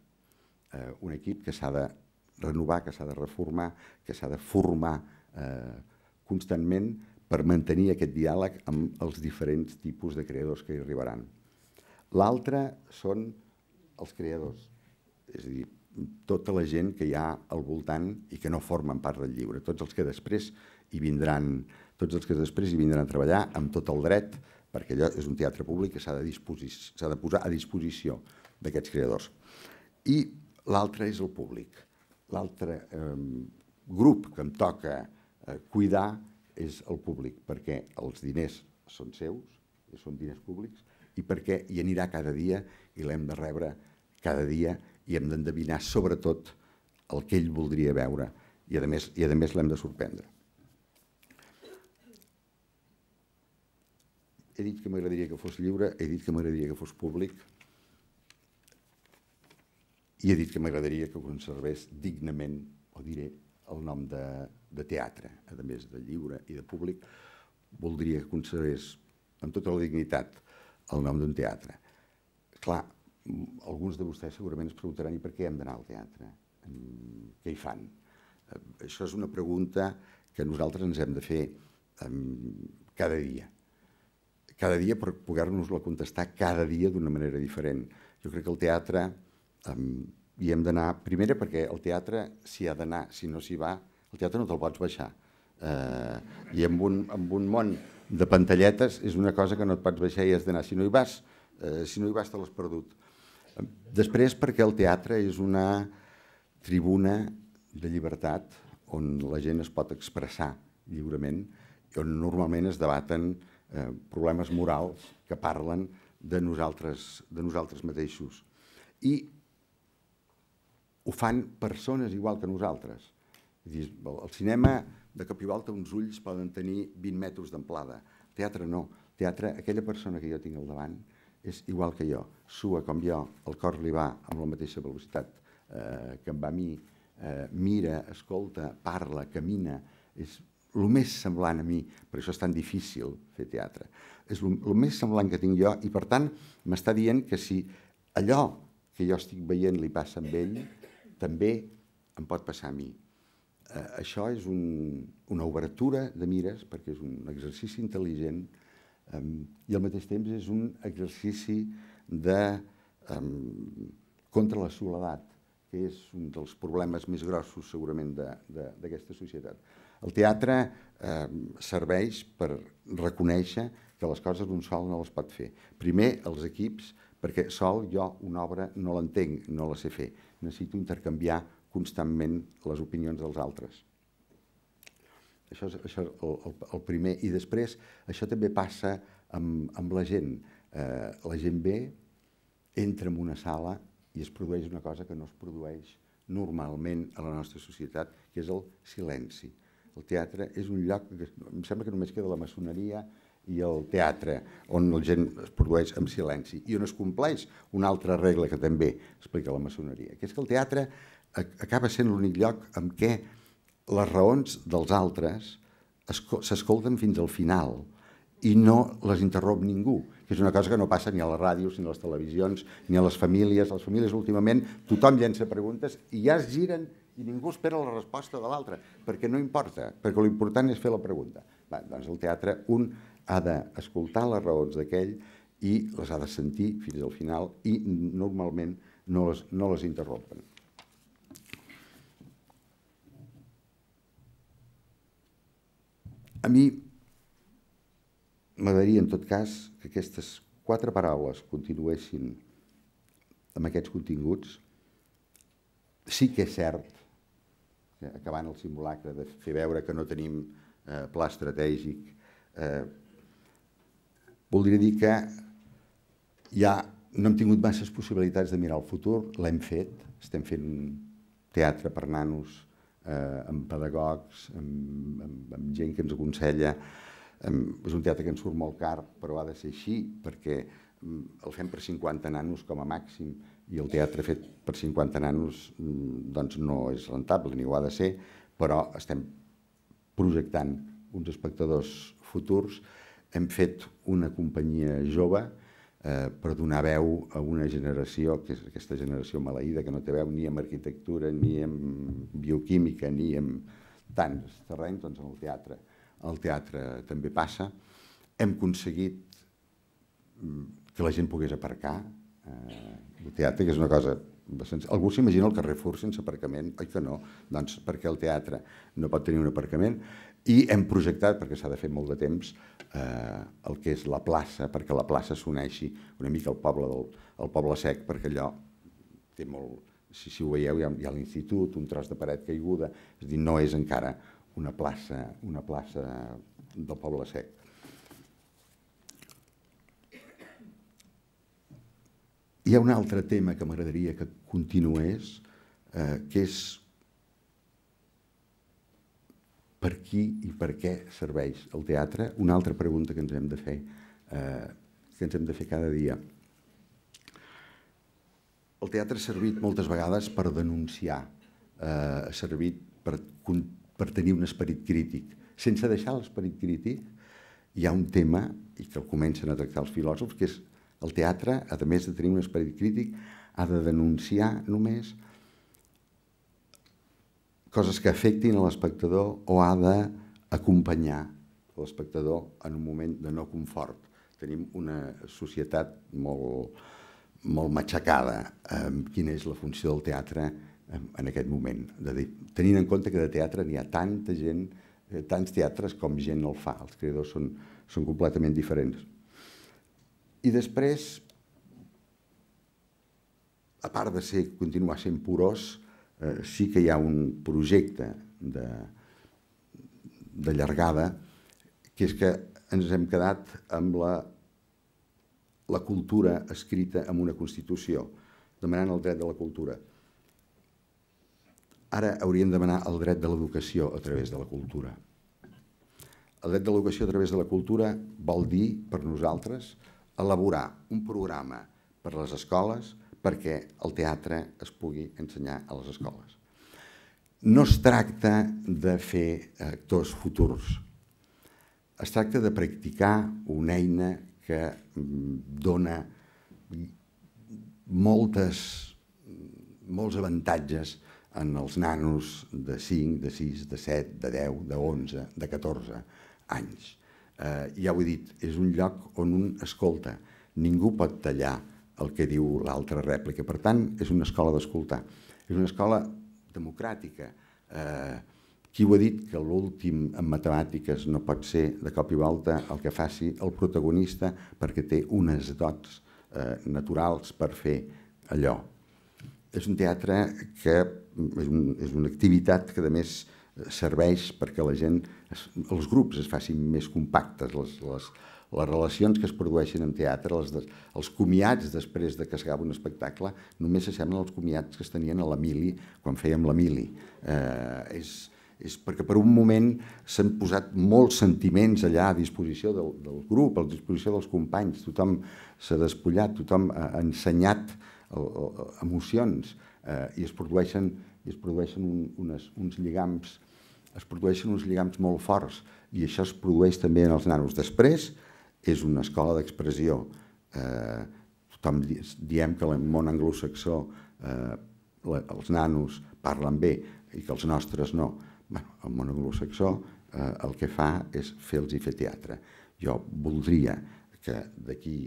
eh, un equip que s'ha de renovar, que s'ha de reformar, que s'ha de formar eh, constantment per mantenir aquest diàleg amb els diferents tipus de creadors que hi arribaran. L'altre són els creadors, és a dir, tota la gent que hi ha al voltant i que no formen part del llibre, tots els que després hi vindran, tots els que després hi vindran a treballar amb tot el dret, perquè allò és un teatre públic que s'ha de, de posar a disposició d'aquests creadors. I l'altre és el públic. L'altre eh, grup que em toca eh, cuidar és el públic, perquè els diners són seus, són diners públics, i perquè hi anirà cada dia i l'hem de rebre cada dia i hem d'endevinar sobretot el que ell voldria veure i a més, i a més l'hem de sorprendre. He dit que m'agradaria que fos lliure, he dit que m'agradaria que fos públic i he dit que m'agradaria que conservés dignament, o diré, el nom de, de teatre, a més de lliure i de públic, voldria que conservés amb tota la dignitat el nom d'un teatre. Clar, alguns de vostès segurament es preguntaran i per què hem d'anar al teatre? Què hi fan? Això és una pregunta que nosaltres ens hem de fer cada dia. Cada dia per poder-nos-la contestar cada dia d'una manera diferent. Jo crec que el teatre hi hem d'anar, primera perquè el teatre s'hi ha d'anar, si no s'hi va, el teatre no te'l pots baixar. Eh, I amb un, amb un món de pantalletes és una cosa que no et pots baixar i has d'anar. Si no hi vas, eh, si no hi vas te l'has perdut. Després perquè el teatre és una tribuna de llibertat on la gent es pot expressar lliurement, on normalment es debaten eh, problemes morals que parlen de nosaltres, de nosaltres mateixos. I ho fan persones igual que nosaltres. el cinema, de cop i volta, uns ulls poden tenir 20 metres d'amplada. Teatre no. Teatre, aquella persona que jo tinc al davant és igual que jo. Sua com jo, el cor li va amb la mateixa velocitat eh, que em va a mi, eh, mira, escolta, parla, camina, és el més semblant a mi, per això és tan difícil fer teatre, és el més semblant que tinc jo i per tant m'està dient que si allò que jo estic veient li passa a ell, també em pot passar a mi. Eh, això és un, una obertura de mires, perquè és un exercici intel·ligent eh, i al mateix temps és un exercici de, eh, contra la soledat, que és un dels problemes més grossos segurament d'aquesta societat. El teatre eh, serveix per reconèixer que les coses d'un sol no les pot fer. Primer, els equips perquè sol jo una obra no l'entenc, no la sé fer. Necessito intercanviar constantment les opinions dels altres. Això és, això és el, el, el primer. I després, això també passa amb, amb la gent. Eh, la gent ve, entra en una sala i es produeix una cosa que no es produeix normalment a la nostra societat, que és el silenci. El teatre és un lloc que em sembla que només queda la maçoneria, i el teatre, on la gent es produeix en silenci i on es compleix una altra regla que també explica la maçoneria, que és que el teatre acaba sent l'únic lloc en què les raons dels altres s'escolten fins al final i no les interromp ningú, que és una cosa que no passa ni a les ràdios, ni a les televisions, ni a les famílies. Les famílies últimament tothom llença preguntes i ja es giren i ningú espera la resposta de l'altre, perquè no importa, perquè l'important és fer la pregunta. Va, doncs el teatre, un ha d'escoltar les raons d'aquell i les ha de sentir fins al final i normalment no les, no les interrompen. A mi m'agradaria, en tot cas, que aquestes quatre paraules continuessin amb aquests continguts. Sí que és cert, acabant el simulacre de fer veure que no tenim eh, pla estratègic, eh, voldria dir que ja no hem tingut masses possibilitats de mirar el futur, l'hem fet, estem fent teatre per nanos, eh, amb pedagogs, amb, amb, amb gent que ens aconsella. és un teatre que ens surt molt car, però ha de ser així, perquè mm, el fem per 50 nanos com a màxim, i el teatre fet per 50 nanos mm, doncs no és rentable, ni ho ha de ser, però estem projectant uns espectadors futurs hem fet una companyia jove eh, per donar veu a una generació, que és aquesta generació maleïda, que no té veu ni amb arquitectura, ni en bioquímica, ni en tants terrenys, doncs en el teatre. El teatre també passa. Hem aconseguit mm, que la gent pogués aparcar. Eh, el teatre, que és una cosa algú s'imagina el carrer Carrefour sense aparcament? Oi que no? Doncs perquè el teatre no pot tenir un aparcament i hem projectat, perquè s'ha de fer molt de temps, eh, el que és la plaça, perquè la plaça s'uneixi una mica al poble, del, al poble sec, perquè allò té molt... Si, si ho veieu, hi ha, hi ha l'institut, un tros de paret caiguda, és dir, no és encara una plaça, una plaça del poble sec. Hi ha un altre tema que m'agradaria que continués, eh, que és per qui i per què serveix el teatre? Una altra pregunta que ens hem de fer, eh, que ens hem de fer cada dia. El teatre ha servit moltes vegades per denunciar, eh, ha servit per, per tenir un esperit crític. Sense deixar l'esperit crític, hi ha un tema, i que el comencen a tractar els filòsofs, que és el teatre, a més de tenir un esperit crític, ha de denunciar només, coses que afectin a l'espectador o ha d'acompanyar l'espectador en un moment de no confort. Tenim una societat molt, molt matxacada amb quina és la funció del teatre eh, en aquest moment. De dir, tenint en compte que de teatre n'hi ha tanta gent, eh, tants teatres com gent el fa. Els creadors són, són completament diferents. I després, a part de ser, continuar sent porós, Eh, sí que hi ha un projecte de, de llargada que és que ens hem quedat amb la, la cultura escrita en una Constitució, demanant el dret de la cultura. Ara hauríem de demanar el dret de l'educació a través de la cultura. El dret de l'educació a través de la cultura vol dir, per nosaltres, elaborar un programa per a les escoles perquè el teatre es pugui ensenyar a les escoles. No es tracta de fer actors futurs, es tracta de practicar una eina que mm, dona moltes, molts avantatges en els nanos de 5, de 6, de 7, de 10, de 11, de 14 anys. Eh, ja ho he dit, és un lloc on un escolta, ningú pot tallar el que diu l'altra rèplica. Per tant, és una escola d'escoltar. És una escola democràtica. Eh, qui ho ha dit que l'últim en matemàtiques no pot ser de cop i volta el que faci el protagonista perquè té unes dots eh, naturals per fer allò. És un teatre que és, un, és una activitat que a més serveix perquè la gent, els grups es facin més compactes, les, les, les relacions que es produeixen en teatre, els, de, els comiats després de que s'acaba un espectacle, només s'assemblen als comiats que es tenien a l'Emili quan fèiem l'Emili. Eh, és, és perquè per un moment s'han posat molts sentiments allà a disposició del, del grup, a disposició dels companys, tothom s'ha despullat, tothom ha ensenyat el, eh, el, eh, emocions eh, i es produeixen, i es produeixen un, unes, uns lligams es produeixen uns lligams molt forts i això es produeix també en els nanos. Després, és una escola d'expressió. Eh, tothom diem que el món anglosaxó eh, els nanos parlen bé i que els nostres no. Bueno, el món anglosaxó eh, el que fa és fer-los i fer teatre. Jo voldria que d'aquí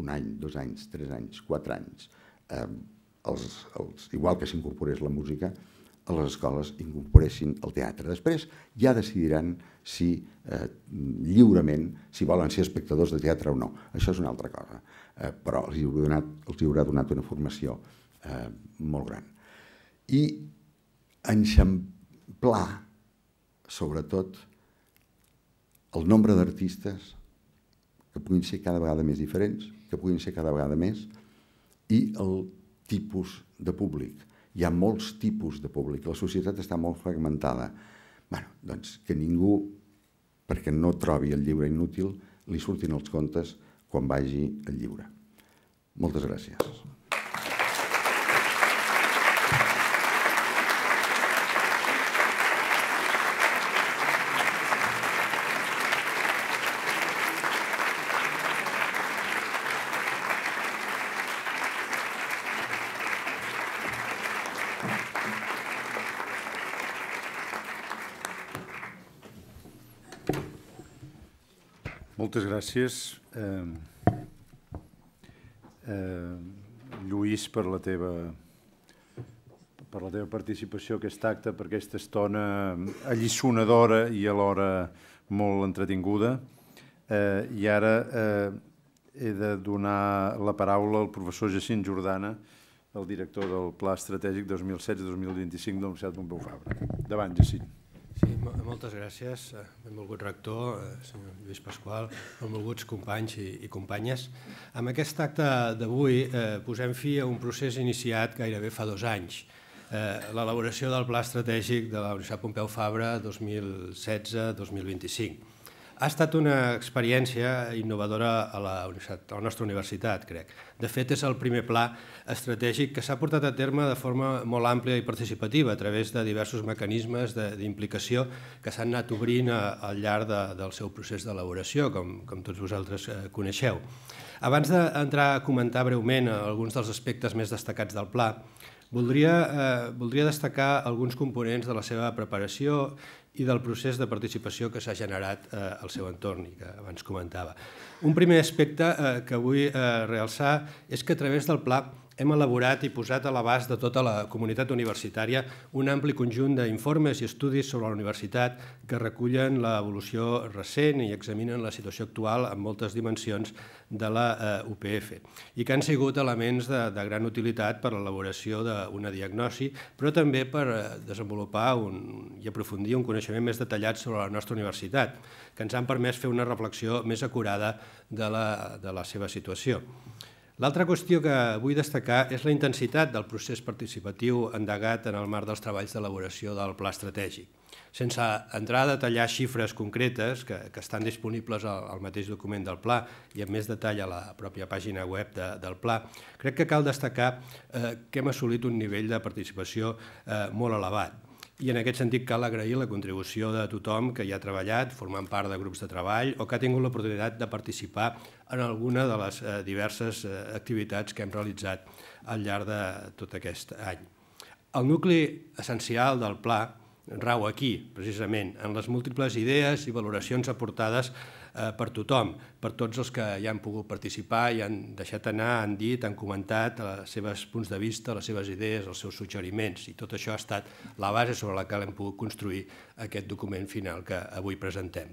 un any, dos anys, tres anys, quatre anys, eh, els, els, igual que s'incorporés la música, a les escoles incorporessin el teatre. Després ja decidiran si eh, lliurement si volen ser espectadors de teatre o no. Això és una altra cosa, eh, però els hi, haurà donat, els hi haurà donat una formació eh, molt gran. I enxamplar, sobretot, el nombre d'artistes que puguin ser cada vegada més diferents, que puguin ser cada vegada més, i el tipus de públic hi ha molts tipus de públic, la societat està molt fragmentada. bueno, doncs que ningú, perquè no trobi el llibre inútil, li surtin els contes quan vagi al llibre. Moltes gràcies. Moltes gràcies, ehm, ehm, Lluís, per la teva per la teva participació a aquest acte, per aquesta estona ehm, allisonadora i alhora molt entretinguda. Eh, I ara eh, he de donar la paraula al professor Jacint Jordana, el director del Pla Estratègic 2016-2025 de l'Universitat Pompeu Fabra. Davant, Jacint. Moltes gràcies, eh, benvolgut rector, eh, senyor Lluís Pasqual, benvolguts companys i, i companyes. Amb aquest acte d'avui eh, posem fi a un procés iniciat gairebé fa dos anys, eh, l'elaboració del Pla Estratègic de la Universitat Pompeu Fabra 2016-2025. Ha estat una experiència innovadora a la, a la nostra universitat, crec. De fet, és el primer pla estratègic que s'ha portat a terme de forma molt àmplia i participativa a través de diversos mecanismes d'implicació que s'han anat obrint a, al llarg de, del seu procés d'elaboració, com, com tots vosaltres eh, coneixeu. Abans d'entrar a comentar breument alguns dels aspectes més destacats del pla, Voldria, eh, voldria destacar alguns components de la seva preparació i del procés de participació que s'ha generat eh, al seu entorn i que abans comentava. Un primer aspecte eh, que vull eh, realçar és que a través del pla hem elaborat i posat a l'abast de tota la comunitat universitària un ampli conjunt d'informes i estudis sobre la universitat que recullen l'evolució recent i examinen la situació actual en moltes dimensions de la eh, UPF i que han sigut elements de, de gran utilitat per a l'elaboració d'una diagnosi, però també per eh, desenvolupar un, i aprofundir un coneixement més detallat sobre la nostra universitat, que ens han permès fer una reflexió més acurada de la, de la seva situació. L'altra qüestió que vull destacar és la intensitat del procés participatiu endegat en el marc dels treballs d'elaboració del pla estratègic. Sense entrar a detallar xifres concretes que, que estan disponibles al, al mateix document del pla i amb més detall a la pròpia pàgina web de, del pla, crec que cal destacar eh, que hem assolit un nivell de participació eh, molt elevat i en aquest sentit cal agrair la contribució de tothom que hi ha treballat, formant part de grups de treball o que ha tingut l'oportunitat de participar en alguna de les eh, diverses eh, activitats que hem realitzat al llarg de tot aquest any. El nucli essencial del pla rau aquí, precisament, en les múltiples idees i valoracions aportades Eh, per tothom, per tots els que hi han pogut participar, hi han deixat anar, han dit, han comentat els seus punts de vista, les seves idees, els seus suggeriments, i tot això ha estat la base sobre la qual hem pogut construir aquest document final que avui presentem.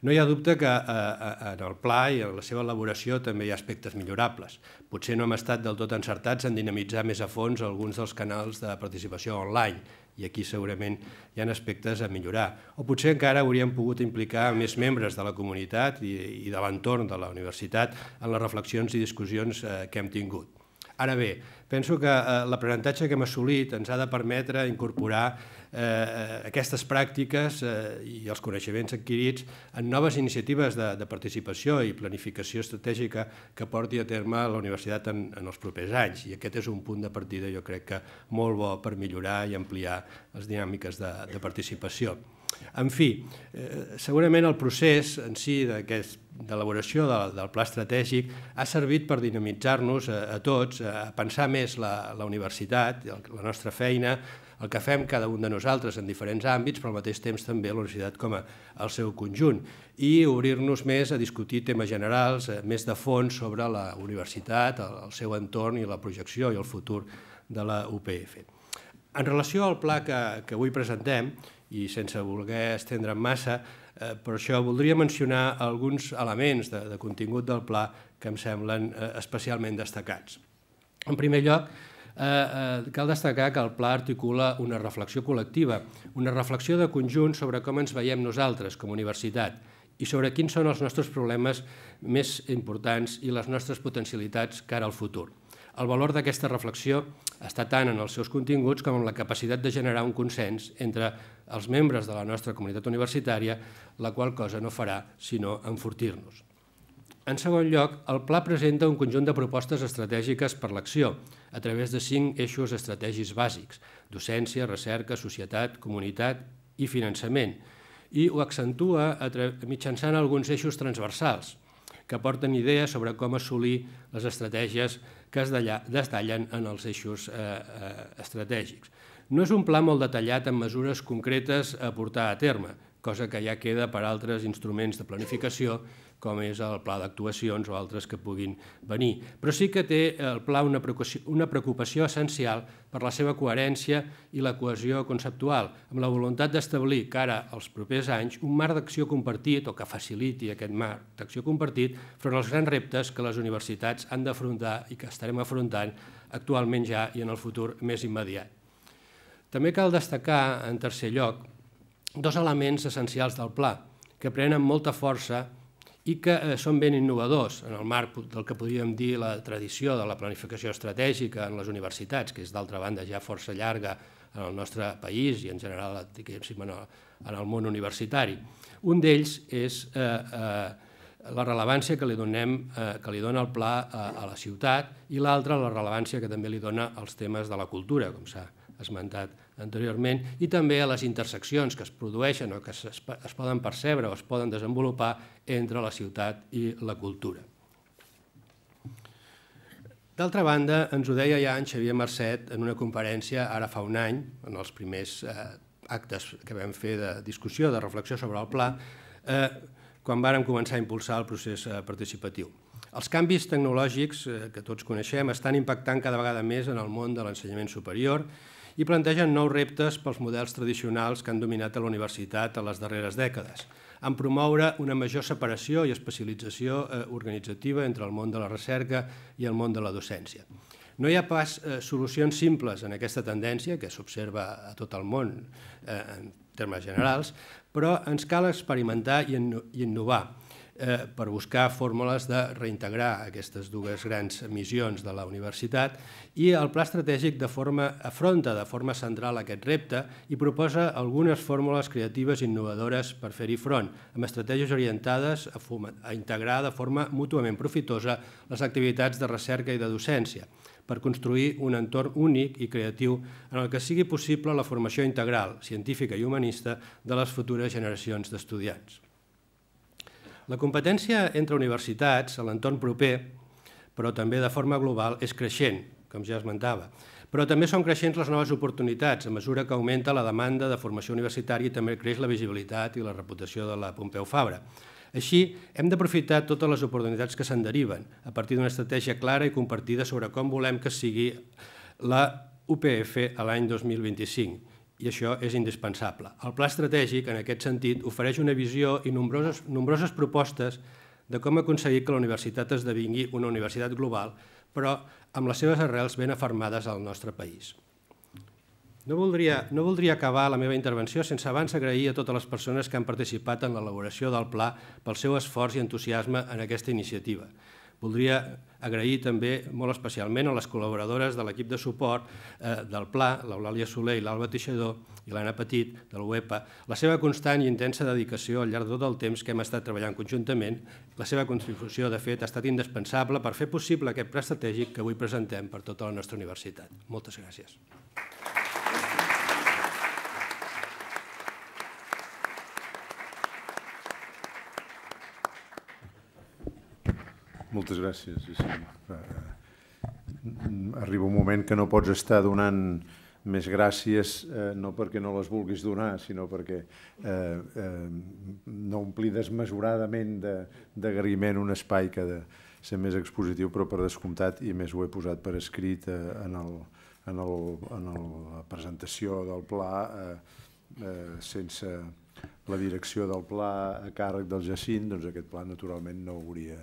No hi ha dubte que eh, eh, en el pla i en la seva elaboració també hi ha aspectes millorables. Potser no hem estat del tot encertats en dinamitzar més a fons alguns dels canals de participació online i aquí segurament hi ha aspectes a millorar. O potser encara hauríem pogut implicar més membres de la comunitat i, i de l'entorn de la universitat en les reflexions i discussions eh, que hem tingut. Ara bé, penso que eh, l'aprenentatge que hem assolit ens ha de permetre incorporar eh, eh, aquestes pràctiques eh, i els coneixements adquirits en noves iniciatives de, de participació i planificació estratègica que porti a terme la universitat en, en els propers anys. I aquest és un punt de partida, jo crec que molt bo per millorar i ampliar les dinàmiques de, de participació. En fi, eh, segurament el procés en si d'elaboració del pla estratègic ha servit per dinamitzar-nos a, tots, a pensar més la, la universitat, la nostra feina, el que fem cada un de nosaltres en diferents àmbits, però al mateix temps també la universitat com a el seu conjunt, i obrir-nos més a discutir temes generals, eh, més de fons sobre la universitat, el, el seu entorn i la projecció i el futur de la UPF. En relació al pla que, que avui presentem, i sense voler estendre massa, eh, per això voldria mencionar alguns elements de, de contingut del pla que em semblen eh, especialment destacats. En primer lloc, eh, eh, cal destacar que el pla articula una reflexió col·lectiva, una reflexió de conjunt sobre com ens veiem nosaltres com a universitat i sobre quins són els nostres problemes més importants i les nostres potencialitats cara al futur. El valor d'aquesta reflexió està tant en els seus continguts com en la capacitat de generar un consens entre els membres de la nostra comunitat universitària, la qual cosa no farà sinó enfortir-nos. En segon lloc, el pla presenta un conjunt de propostes estratègiques per l'acció, a través de cinc eixos estratègics bàsics, docència, recerca, societat, comunitat i finançament, i ho accentua mitjançant alguns eixos transversals, que porten idees sobre com assolir les estratègies que es destallen en els eixos eh, eh, estratègics. No és un pla molt detallat amb mesures concretes a portar a terme, cosa que ja queda per altres instruments de planificació com és el pla d'actuacions o altres que puguin venir. Però sí que té el pla una preocupació, una preocupació essencial per la seva coherència i la cohesió conceptual, amb la voluntat d'establir que ara, els propers anys, un marc d'acció compartit o que faciliti aquest marc d'acció compartit front als grans reptes que les universitats han d'afrontar i que estarem afrontant actualment ja i en el futur més immediat. També cal destacar, en tercer lloc, dos elements essencials del pla, que prenen molta força i que eh, són ben innovadors en el marc del que podríem dir la tradició de la planificació estratègica en les universitats, que és d'altra banda ja força llarga en el nostre país i en general en el món universitari. Un d'ells és eh, eh, la rellevància que li, donem, eh, que li dona el pla a, la ciutat i l'altra la rellevància que també li dona als temes de la cultura, com s'ha esmentat anteriorment, i també a les interseccions que es produeixen o que es, es poden percebre o es poden desenvolupar entre la ciutat i la cultura. D'altra banda, ens ho deia ja en Xavier Mercet en una conferència ara fa un any, en els primers eh, actes que vam fer de discussió, de reflexió sobre el pla, eh, quan vàrem començar a impulsar el procés eh, participatiu. Els canvis tecnològics eh, que tots coneixem estan impactant cada vegada més en el món de l'ensenyament superior i plantegen nous reptes pels models tradicionals que han dominat a la universitat a les darreres dècades, en promoure una major separació i especialització eh, organitzativa entre el món de la recerca i el món de la docència. No hi ha pas eh, solucions simples en aquesta tendència que s'observa a tot el món eh, en termes generals, però ens cal experimentar i innovar, Eh, per buscar fórmules de reintegrar aquestes dues grans missions de la universitat i el pla estratègic de forma afronta de forma central aquest repte i proposa algunes fórmules creatives innovadores per fer-hi front, amb estratègies orientades a integrar de forma mútuament profitosa les activitats de recerca i de docència per construir un entorn únic i creatiu en el que sigui possible la formació integral, científica i humanista de les futures generacions d'estudiants. La competència entre universitats a l'entorn proper, però també de forma global, és creixent, com ja esmentava. Però també són creixents les noves oportunitats, a mesura que augmenta la demanda de formació universitària i també creix la visibilitat i la reputació de la Pompeu Fabra. Així, hem d'aprofitar totes les oportunitats que se'n deriven, a partir d'una estratègia clara i compartida sobre com volem que sigui la UPF a l'any 2025 i això és indispensable. El pla estratègic, en aquest sentit, ofereix una visió i nombroses, nombroses propostes de com aconseguir que la universitat esdevingui una universitat global, però amb les seves arrels ben afirmades al nostre país. No voldria, no voldria acabar la meva intervenció sense abans agrair a totes les persones que han participat en l'elaboració del pla pel seu esforç i entusiasme en aquesta iniciativa. Voldria agrair també molt especialment a les col·laboradores de l'equip de suport eh, del Pla, l'Eulàlia Soler i l'Alba Teixador i l'Anna Petit, de l'UEPA, la seva constant i intensa dedicació al llarg de tot el temps que hem estat treballant conjuntament, la seva contribució, de fet, ha estat indispensable per fer possible aquest pla estratègic que avui presentem per tota la nostra universitat. Moltes gràcies. Moltes gràcies. Sí, eh, eh, Arriba un moment que no pots estar donant més gràcies, eh, no perquè no les vulguis donar, sinó perquè eh, eh no omplir desmesuradament d'agraïment un espai que ha de ser més expositiu, però per descomptat, i més ho he posat per escrit en, el, en, el, en el, la presentació del pla, eh, eh, sense la direcció del pla a càrrec del Jacint, doncs aquest pla naturalment no hauria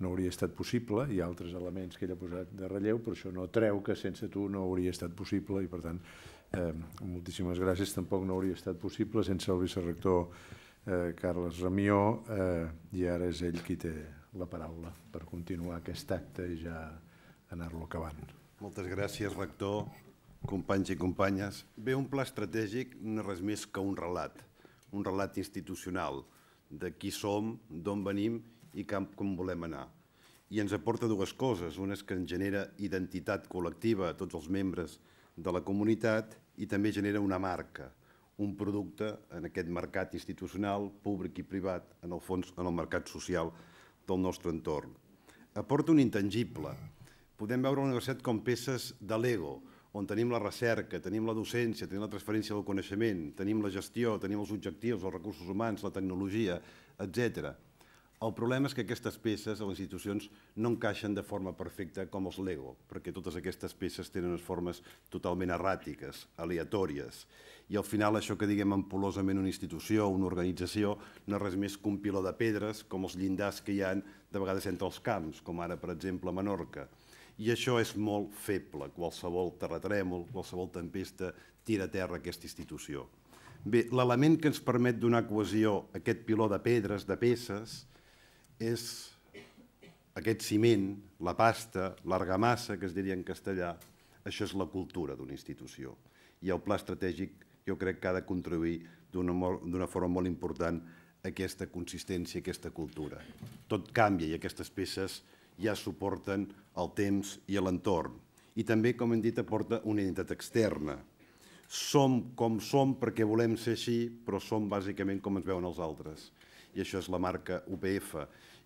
no hauria estat possible, hi ha altres elements que ell ha posat de relleu, però això no treu que sense tu no hauria estat possible i per tant eh, moltíssimes gràcies, tampoc no hauria estat possible sense el vicerrector eh, Carles Ramió eh, i ara és ell qui té la paraula per continuar aquest acte i ja anar-lo acabant. Moltes gràcies, rector, companys i companyes. Bé, un pla estratègic no res més que un relat, un relat institucional de qui som, d'on venim i cap com volem anar. I ens aporta dues coses. Una és que ens genera identitat col·lectiva a tots els membres de la comunitat i també genera una marca, un producte en aquest mercat institucional, públic i privat, en el fons en el mercat social del nostre entorn. Aporta un intangible. Podem veure la universitat com peces de l'ego, on tenim la recerca, tenim la docència, tenim la transferència del coneixement, tenim la gestió, tenim els objectius, els recursos humans, la tecnologia, etc. El problema és que aquestes peces a les institucions no encaixen de forma perfecta com els Lego, perquè totes aquestes peces tenen unes formes totalment erràtiques, aleatòries, i al final això que diguem ampulosament una institució, o una organització, no és res més que un piló de pedres, com els llindars que hi ha de vegades entre els camps, com ara, per exemple, a Menorca. I això és molt feble, qualsevol terratrèmol, qualsevol tempesta tira a terra aquesta institució. Bé, l'element que ens permet donar cohesió a aquest piló de pedres, de peces, és aquest ciment, la pasta, l'argamassa, que es diria en castellà, això és la cultura d'una institució. I el pla estratègic jo crec que ha de contribuir d'una forma molt important a aquesta consistència, a aquesta cultura. Tot canvia i aquestes peces ja suporten el temps i l'entorn. I també, com hem dit, aporta una identitat externa. Som com som perquè volem ser així, però som bàsicament com ens veuen els altres. I això és la marca UPF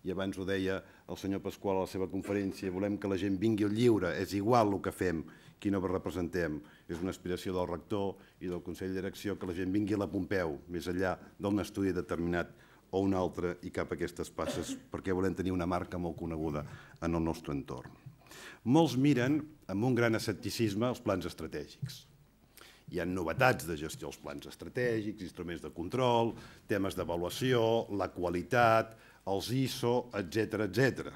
i abans ho deia el senyor Pasqual a la seva conferència, volem que la gent vingui lliure, és igual el que fem, qui no representem. És una aspiració del rector i del Consell de Direcció que la gent vingui a la Pompeu, més enllà d'un estudi determinat o un altre i cap a aquestes passes, perquè volem tenir una marca molt coneguda en el nostre entorn. Molts miren amb un gran escepticisme els plans estratègics. Hi ha novetats de gestió als plans estratègics, instruments de control, temes d'avaluació, la qualitat, els ISO, etc etc.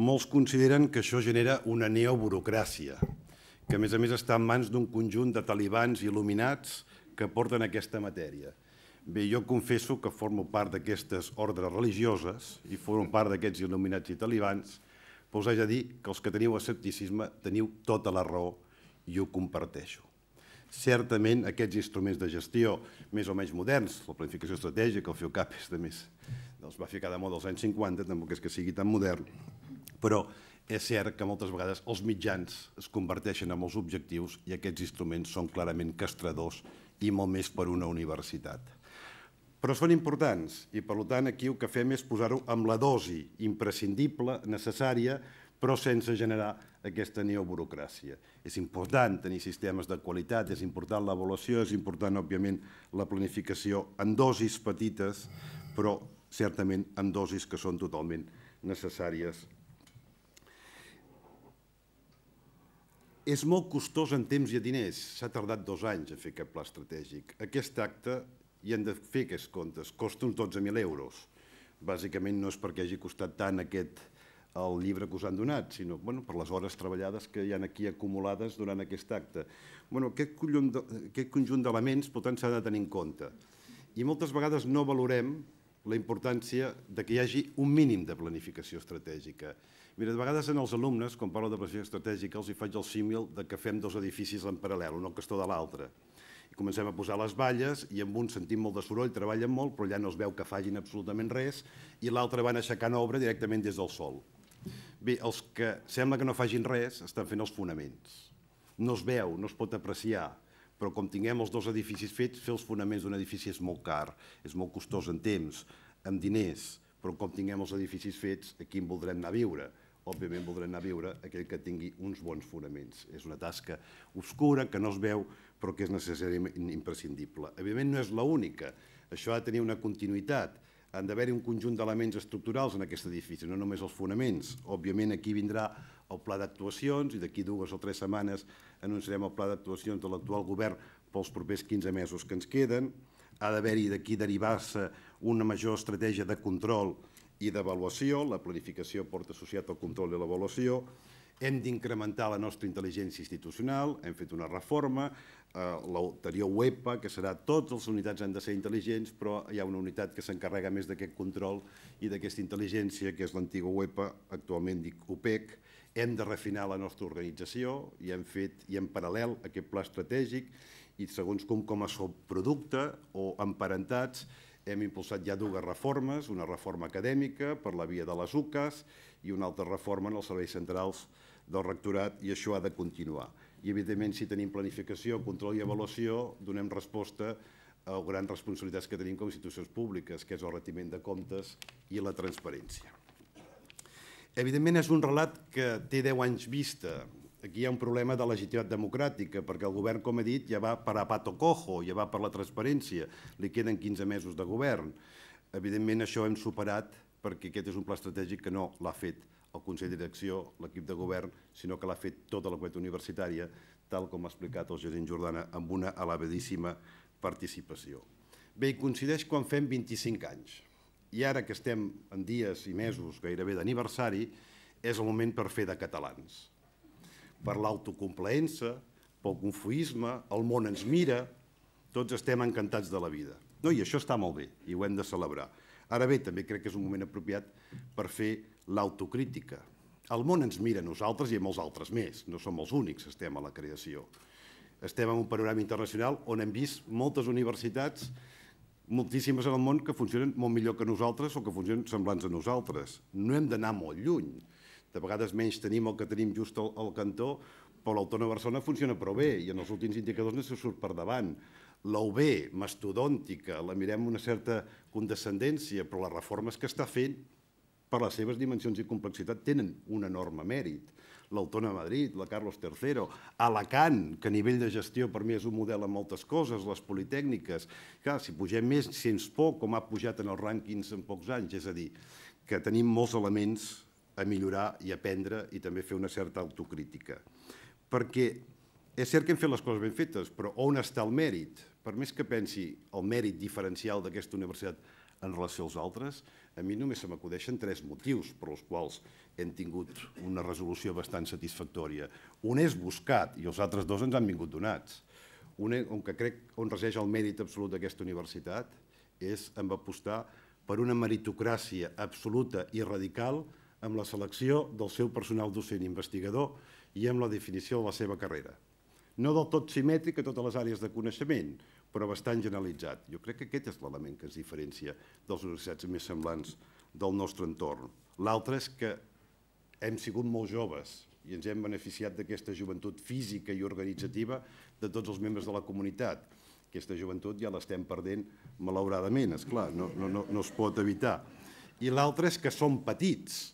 Molts consideren que això genera una neoburocràcia, que a més a més està en mans d'un conjunt de talibans il·luminats que porten aquesta matèria. Bé, jo confesso que formo part d'aquestes ordres religioses i formo part d'aquests il·luminats i talibans, però us haig de dir que els que teniu escepticisme teniu tota la raó i ho comparteixo. Certament, aquests instruments de gestió més o menys moderns, la planificació estratègica, el FIOCAP és de més, els va ficar de moda als anys 50, tampoc és que sigui tan modern, però és cert que moltes vegades els mitjans es converteixen en els objectius i aquests instruments són clarament castradors i molt més per una universitat. Però són importants i, per tant, aquí el que fem és posar-ho amb la dosi imprescindible, necessària, però sense generar aquesta neoburocràcia. És important tenir sistemes de qualitat, és important l'avaluació, és important, òbviament, la planificació en dosis petites, però certament en dosis que són totalment necessàries. És molt costós en temps i a diners. S'ha tardat dos anys a fer aquest pla estratègic. Aquest acte hi han de fer aquests comptes. Costa uns 12.000 euros. Bàsicament no és perquè hagi costat tant aquest el llibre que us han donat, sinó bueno, per les hores treballades que hi han aquí acumulades durant aquest acte. Bueno, aquest, de, aquest conjunt d'elements, s'ha de tenir en compte. I moltes vegades no valorem la importància de que hi hagi un mínim de planificació estratègica. Mira, de vegades en els alumnes, quan parlo de planificació estratègica, els hi faig el símil de que fem dos edificis en paral·lel, un al castor de l'altre. I comencem a posar les valles i amb un sentim molt de soroll, treballen molt, però ja no es veu que fagin absolutament res, i l'altre van aixecant obra directament des del sol. Bé, els que sembla que no fagin res estan fent els fonaments. No es veu, no es pot apreciar, però com tinguem els dos edificis fets, fer els fonaments d'un edifici és molt car, és molt costós en temps, en diners, però com tinguem els edificis fets, a en voldrem anar a viure. Òbviament voldrem anar a viure aquell que tingui uns bons fonaments. És una tasca obscura, que no es veu, però que és necessàriament imprescindible. Evidentment no és l'única, això ha de tenir una continuïtat, han d'haver-hi un conjunt d'elements estructurals en aquest edifici, no només els fonaments. Òbviament aquí vindrà el pla d'actuacions i d'aquí dues o tres setmanes anunciarem el pla d'actuacions de l'actual govern pels propers 15 mesos que ens queden. Ha d'haver-hi d'aquí derivar-se una major estratègia de control i d'avaluació, la planificació porta associat al control i l'avaluació, hem d'incrementar la nostra intel·ligència institucional, hem fet una reforma, eh, l'anterior UEPA, que serà tots les unitats han de ser intel·ligents, però hi ha una unitat que s'encarrega més d'aquest control i d'aquesta intel·ligència, que és l'antiga UEPA, actualment dic UPEC. hem de refinar la nostra organització i hem fet, i en paral·lel aquest pla estratègic, i segons com com a subproducte o emparentats, hem impulsat ja dues reformes, una reforma acadèmica per la via de les UCAs i una altra reforma en els serveis centrals del rectorat i això ha de continuar. I, evidentment, si tenim planificació, control i avaluació, donem resposta a les grans responsabilitats que tenim com a institucions públiques, que és el retiment de comptes i la transparència. Evidentment, és un relat que té 10 anys vista. Aquí hi ha un problema de legitimitat democràtica, perquè el govern, com he dit, ja va per a pato cojo, ja va per la transparència, li queden 15 mesos de govern. Evidentment, això hem superat perquè aquest és un pla estratègic que no l'ha fet el Consell de Direcció, l'equip de govern, sinó que l'ha fet tota la comunitat universitària, tal com ha explicat el Jacint Jordana, amb una elevadíssima participació. Bé, i coincideix quan fem 25 anys. I ara que estem en dies i mesos gairebé d'aniversari, és el moment per fer de catalans. Per l'autocomplaença, pel confuisme, el món ens mira, tots estem encantats de la vida. No, I això està molt bé i ho hem de celebrar. Ara bé, també crec que és un moment apropiat per fer l'autocrítica. El món ens mira a nosaltres i a molts altres més. No som els únics que estem a la creació. Estem en un panorama internacional on hem vist moltes universitats, moltíssimes en el món, que funcionen molt millor que nosaltres o que funcionen semblants a nosaltres. No hem d'anar molt lluny. De vegades menys tenim el que tenim just al, al cantó, però l'Autònoma Barcelona funciona prou bé i en els últims indicadors no se surt per davant la UB mastodòntica, la mirem una certa condescendència, però les reformes que està fent, per les seves dimensions i complexitat, tenen un enorme mèrit. L'Autona Madrid, la Carlos III, Alacant, que a nivell de gestió per mi és un model en moltes coses, les politècniques. Clar, si pugem més, si ens poc, com ha pujat en els rànquings en pocs anys, és a dir, que tenim molts elements a millorar i aprendre i també fer una certa autocrítica. Perquè és cert que hem fet les coses ben fetes, però on està el mèrit? per més que pensi el mèrit diferencial d'aquesta universitat en relació als altres, a mi només se m'acudeixen tres motius per als quals hem tingut una resolució bastant satisfactòria. Un és buscat i els altres dos ens han vingut donats. Un on que crec on regeix el mèrit absolut d'aquesta universitat és en apostar per una meritocràcia absoluta i radical amb la selecció del seu personal docent investigador i amb la definició de la seva carrera no del tot simètric a totes les àrees de coneixement, però bastant generalitzat. Jo crec que aquest és l'element que es diferencia dels universitats més semblants del nostre entorn. L'altre és que hem sigut molt joves i ens hem beneficiat d'aquesta joventut física i organitzativa de tots els membres de la comunitat. Aquesta joventut ja l'estem perdent, malauradament, és clar, no, no, no, no es pot evitar. I l'altre és que som petits.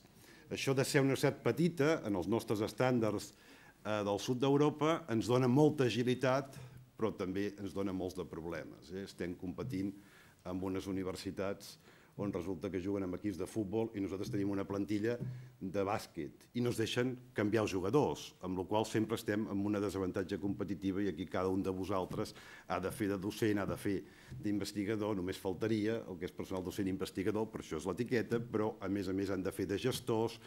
Això de ser una universitat petita, en els nostres estàndards eh, del sud d'Europa ens dona molta agilitat, però també ens dona molts de problemes. Eh? Estem competint amb unes universitats on resulta que juguen amb equips de futbol i nosaltres tenim una plantilla de bàsquet i no es deixen canviar els jugadors, amb la qual sempre estem en una desavantatge competitiva i aquí cada un de vosaltres ha de fer de docent, ha de fer d'investigador, només faltaria el que és personal docent investigador, per això és l'etiqueta, però a més a més han de fer de gestors,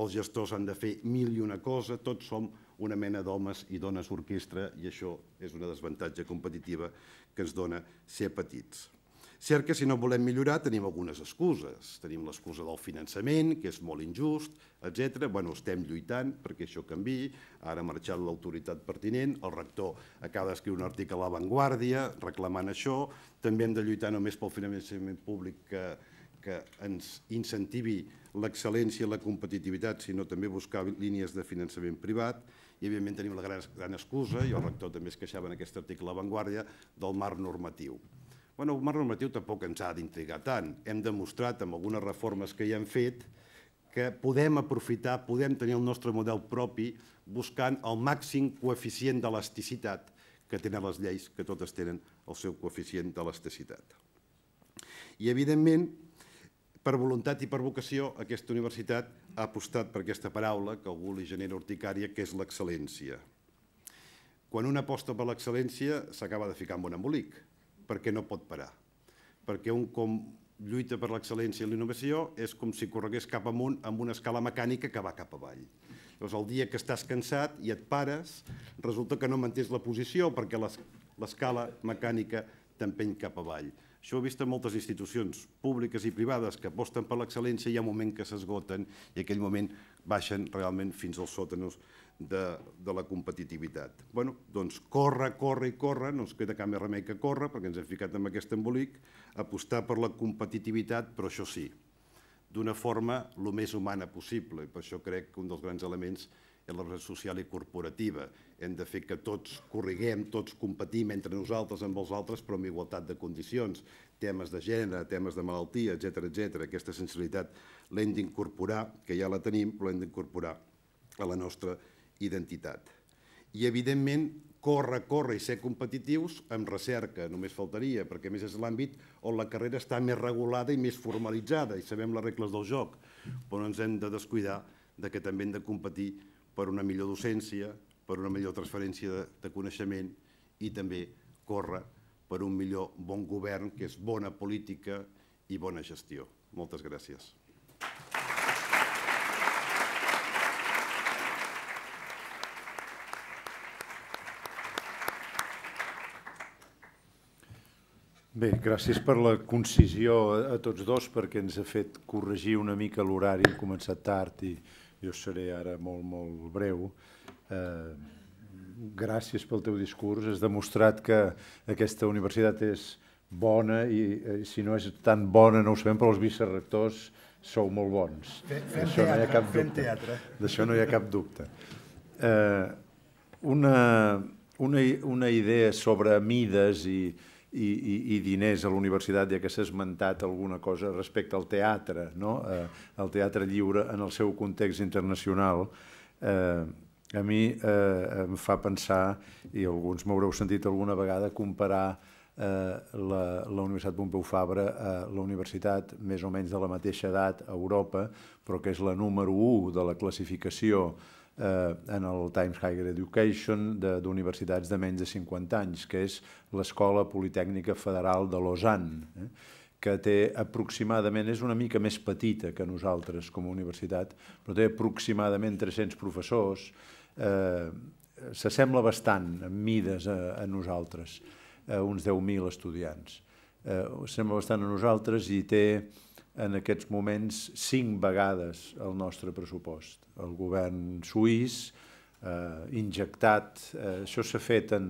els gestors han de fer mil i una cosa, tots som una mena d'homes i dones orquestra i això és una desavantatge competitiva que ens dona ser petits. Cert que si no volem millorar tenim algunes excuses. Tenim l'excusa del finançament, que és molt injust, etc. Bueno, estem lluitant perquè això canvi. Ara ha marxat l'autoritat pertinent, el rector acaba d'escriure un article a La Vanguardia reclamant això. També hem de lluitar només pel finançament públic que, que ens incentivi l'excel·lència i la competitivitat, sinó també buscar línies de finançament privat i evidentment tenim la gran, gran excusa, i el rector també es queixava en aquest article a Vanguardia, del marc normatiu. Bueno, el marc normatiu tampoc ens ha d'intrigar tant. Hem demostrat amb algunes reformes que hi hem fet que podem aprofitar, podem tenir el nostre model propi buscant el màxim coeficient d'elasticitat que tenen les lleis, que totes tenen el seu coeficient d'elasticitat. I, evidentment, per voluntat i per vocació, aquesta universitat ha apostat per aquesta paraula que algú li genera urticària, que és l'excel·lència. Quan una aposta per l'excel·lència s'acaba de ficar en un embolic, perquè no pot parar. Perquè un com lluita per l'excel·lència i l'innovació és com si corregués cap amunt amb una escala mecànica que va cap avall. Llavors, el dia que estàs cansat i et pares, resulta que no mantés la posició perquè l'escala mecànica t'empeny cap avall. Això ho he vist en moltes institucions públiques i privades que aposten per l'excel·lència i hi ha un moment que s'esgoten i en aquell moment baixen realment fins als sòtanos de, de la competitivitat. Bueno, doncs corre, corre i corre, no ens queda cap més remei que corre perquè ens hem ficat en aquest embolic, apostar per la competitivitat, però això sí, d'una forma el més humana possible. I per això crec que un dels grans elements és és la relació social i corporativa. Hem de fer que tots corriguem, tots competim entre nosaltres amb els altres, però amb igualtat de condicions. Temes de gènere, temes de malaltia, etc etc. Aquesta sensibilitat l'hem d'incorporar, que ja la tenim, però l'hem d'incorporar a la nostra identitat. I, evidentment, córrer, córrer i ser competitius amb recerca, només faltaria, perquè més és l'àmbit on la carrera està més regulada i més formalitzada i sabem les regles del joc, però ens hem de descuidar de que també hem de competir per una millor docència, per una millor transferència de, coneixement i també córrer per un millor bon govern, que és bona política i bona gestió. Moltes gràcies. Bé, gràcies per la concisió a, a tots dos, perquè ens ha fet corregir una mica l'horari, hem començat tard i jo seré ara molt, molt breu. Eh, gràcies pel teu discurs. Has demostrat que aquesta universitat és bona i, eh, si no és tan bona no ho sabem, però els vicerrectors sou molt bons. D'això no hi ha cap dubte. D'això no hi ha cap dubte. Eh, una, una, una idea sobre mides i, i, i, i diners a la universitat, ja que s'ha esmentat alguna cosa respecte al teatre, no? eh, el teatre lliure en el seu context internacional, eh, a mi eh, em fa pensar, i alguns m'haureu sentit alguna vegada, comparar eh, la, la Universitat Pompeu Fabra a la universitat més o menys de la mateixa edat a Europa, però que és la número 1 de la classificació eh, en el Times Higher Education d'universitats de, de menys de 50 anys, que és l'Escola Politècnica Federal de Lausanne, eh, que té aproximadament, és una mica més petita que nosaltres com a universitat, però té aproximadament 300 professors, eh, s'assembla bastant en mides a, a nosaltres, a uns 10.000 estudiants. Eh, sembla bastant a nosaltres i té en aquests moments cinc vegades el nostre pressupost. El govern suís eh, injectat, eh, això s'ha fet, en,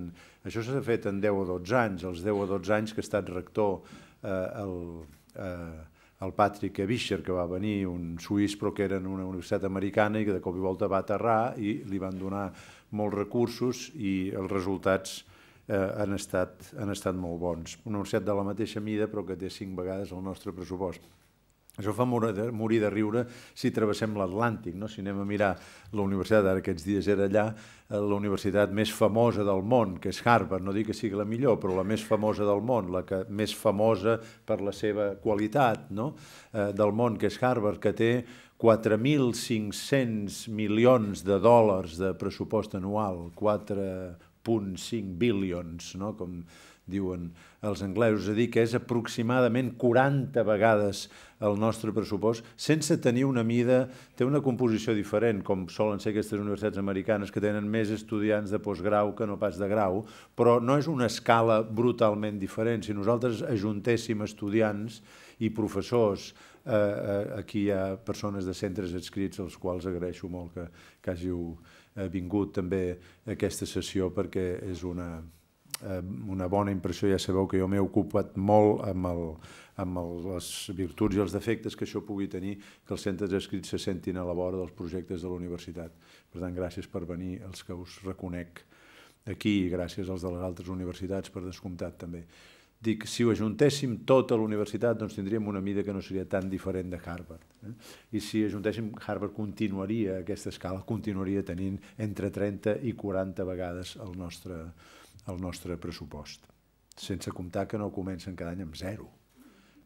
això fet en 10 o 12 anys, els 10 o 12 anys que ha estat rector eh, el, eh, el Patrick Evischer, que va venir un suís però que era en una universitat americana i que de cop i volta va aterrar i li van donar molts recursos i els resultats eh, han, estat, han estat molt bons. Una universitat de la mateixa mida però que té cinc vegades el nostre pressupost. Això fa morir de, morir de riure si travessem l'Atlàntic, no? si anem a mirar la universitat, ara aquests dies era allà, eh, la universitat més famosa del món, que és Harvard, no dic que sigui la millor, però la més famosa del món, la que més famosa per la seva qualitat no? eh, del món, que és Harvard, que té 4.500 milions de dòlars de pressupost anual, 4.5 bilions, no? com diuen els anglesos, és a dir, que és aproximadament 40 vegades el nostre pressupost, sense tenir una mida, té una composició diferent, com solen ser aquestes universitats americanes, que tenen més estudiants de postgrau que no pas de grau, però no és una escala brutalment diferent. Si nosaltres ajuntéssim estudiants i professors, eh, eh aquí hi ha persones de centres adscrits als quals agraeixo molt que, que hàgiu eh, vingut també a aquesta sessió perquè és una, una bona impressió, ja sabeu que jo m'he ocupat molt amb, el, amb el, les virtuts i els defectes que això pugui tenir, que els centres escrits se sentin a la vora dels projectes de la universitat. Per tant, gràcies per venir, els que us reconec aquí, i gràcies als de les altres universitats, per descomptat també. Dic, si ho ajuntéssim tot a la universitat, doncs tindríem una mida que no seria tan diferent de Harvard. Eh? I si ajuntéssim, Harvard continuaria, aquesta escala, continuaria tenint entre 30 i 40 vegades el nostre, el nostre pressupost, sense comptar que no comencen cada any amb zero.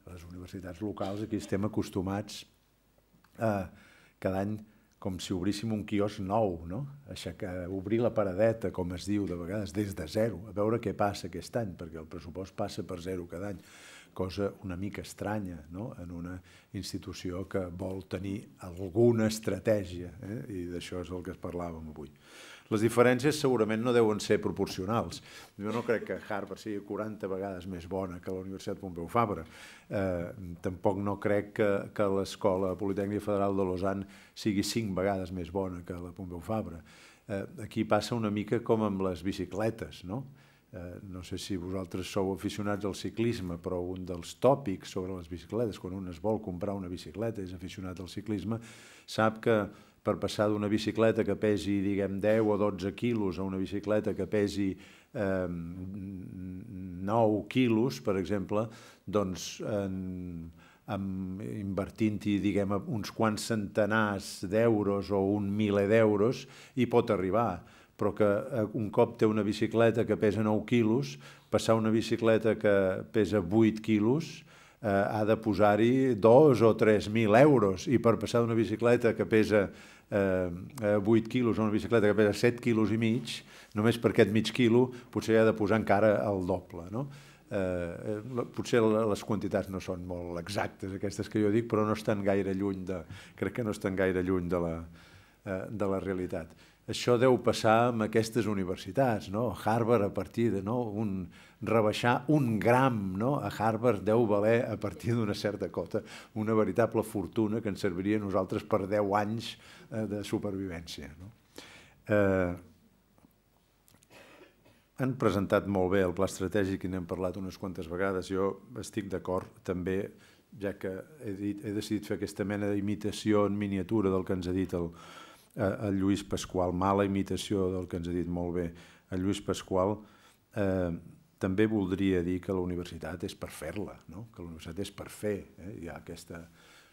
Les universitats locals aquí estem acostumats a cada any com si obríssim un quios nou, no? Aixecar, obrir la paradeta, com es diu de vegades, des de zero, a veure què passa aquest any, perquè el pressupost passa per zero cada any, cosa una mica estranya no? en una institució que vol tenir alguna estratègia, eh? i d'això és el que es parlàvem avui les diferències segurament no deuen ser proporcionals. Jo no crec que Harvard sigui 40 vegades més bona que la Universitat Pompeu Fabra. Eh, tampoc no crec que, que l'Escola Politècnica Federal de Lausanne sigui 5 vegades més bona que la Pompeu Fabra. Eh, aquí passa una mica com amb les bicicletes, no? Eh, no sé si vosaltres sou aficionats al ciclisme, però un dels tòpics sobre les bicicletes, quan un es vol comprar una bicicleta i és aficionat al ciclisme, sap que per passar d'una bicicleta que pesi, diguem, 10 o 12 quilos a una bicicleta que pesi eh, 9 quilos, per exemple, doncs en, en invertint-hi, diguem, uns quants centenars d'euros o un miler d'euros, hi pot arribar però que eh, un cop té una bicicleta que pesa 9 quilos, passar una bicicleta que pesa 8 quilos, eh, ha de posar-hi 2 o 3.000 euros i per passar d'una bicicleta que pesa eh, 8 eh, quilos a una bicicleta que pesa 7 quilos i mig, només per aquest mig quilo potser ha de posar encara el doble. No? Eh, eh potser les quantitats no són molt exactes, aquestes que jo dic, però no estan gaire lluny de, crec que no estan gaire lluny de la, eh, de la realitat això deu passar amb aquestes universitats, no? Harvard a partir de no? un, rebaixar un gram no? a Harvard deu valer a partir d'una certa cota una veritable fortuna que ens serviria a nosaltres per 10 anys eh, de supervivència. No? Eh, han presentat molt bé el pla estratègic i n'hem parlat unes quantes vegades. Jo estic d'acord també ja que he, dit, he decidit fer aquesta mena d'imitació en miniatura del que ens ha dit el, eh, el Lluís Pasqual, mala imitació del que ens ha dit molt bé el Lluís Pasqual, eh, també voldria dir que la universitat és per fer-la, no? que la universitat és per fer. Eh? Hi ha aquesta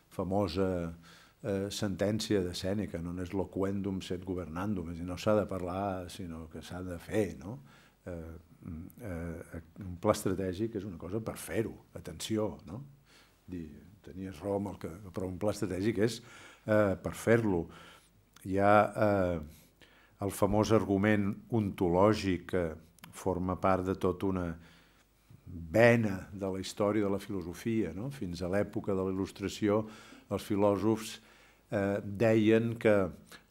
famosa eh, sentència de Sèneca, no és loquendum set governandum, és dir, no s'ha de parlar, sinó que s'ha de fer. No? Eh, eh, eh un pla estratègic és una cosa per fer-ho, atenció. No? Dir, tenies raó amb el que... però un pla estratègic és eh, per fer-lo hi ha eh, el famós argument ontològic que forma part de tota una vena de la història de la filosofia. No? Fins a l'època de la il·lustració, els filòsofs eh, deien que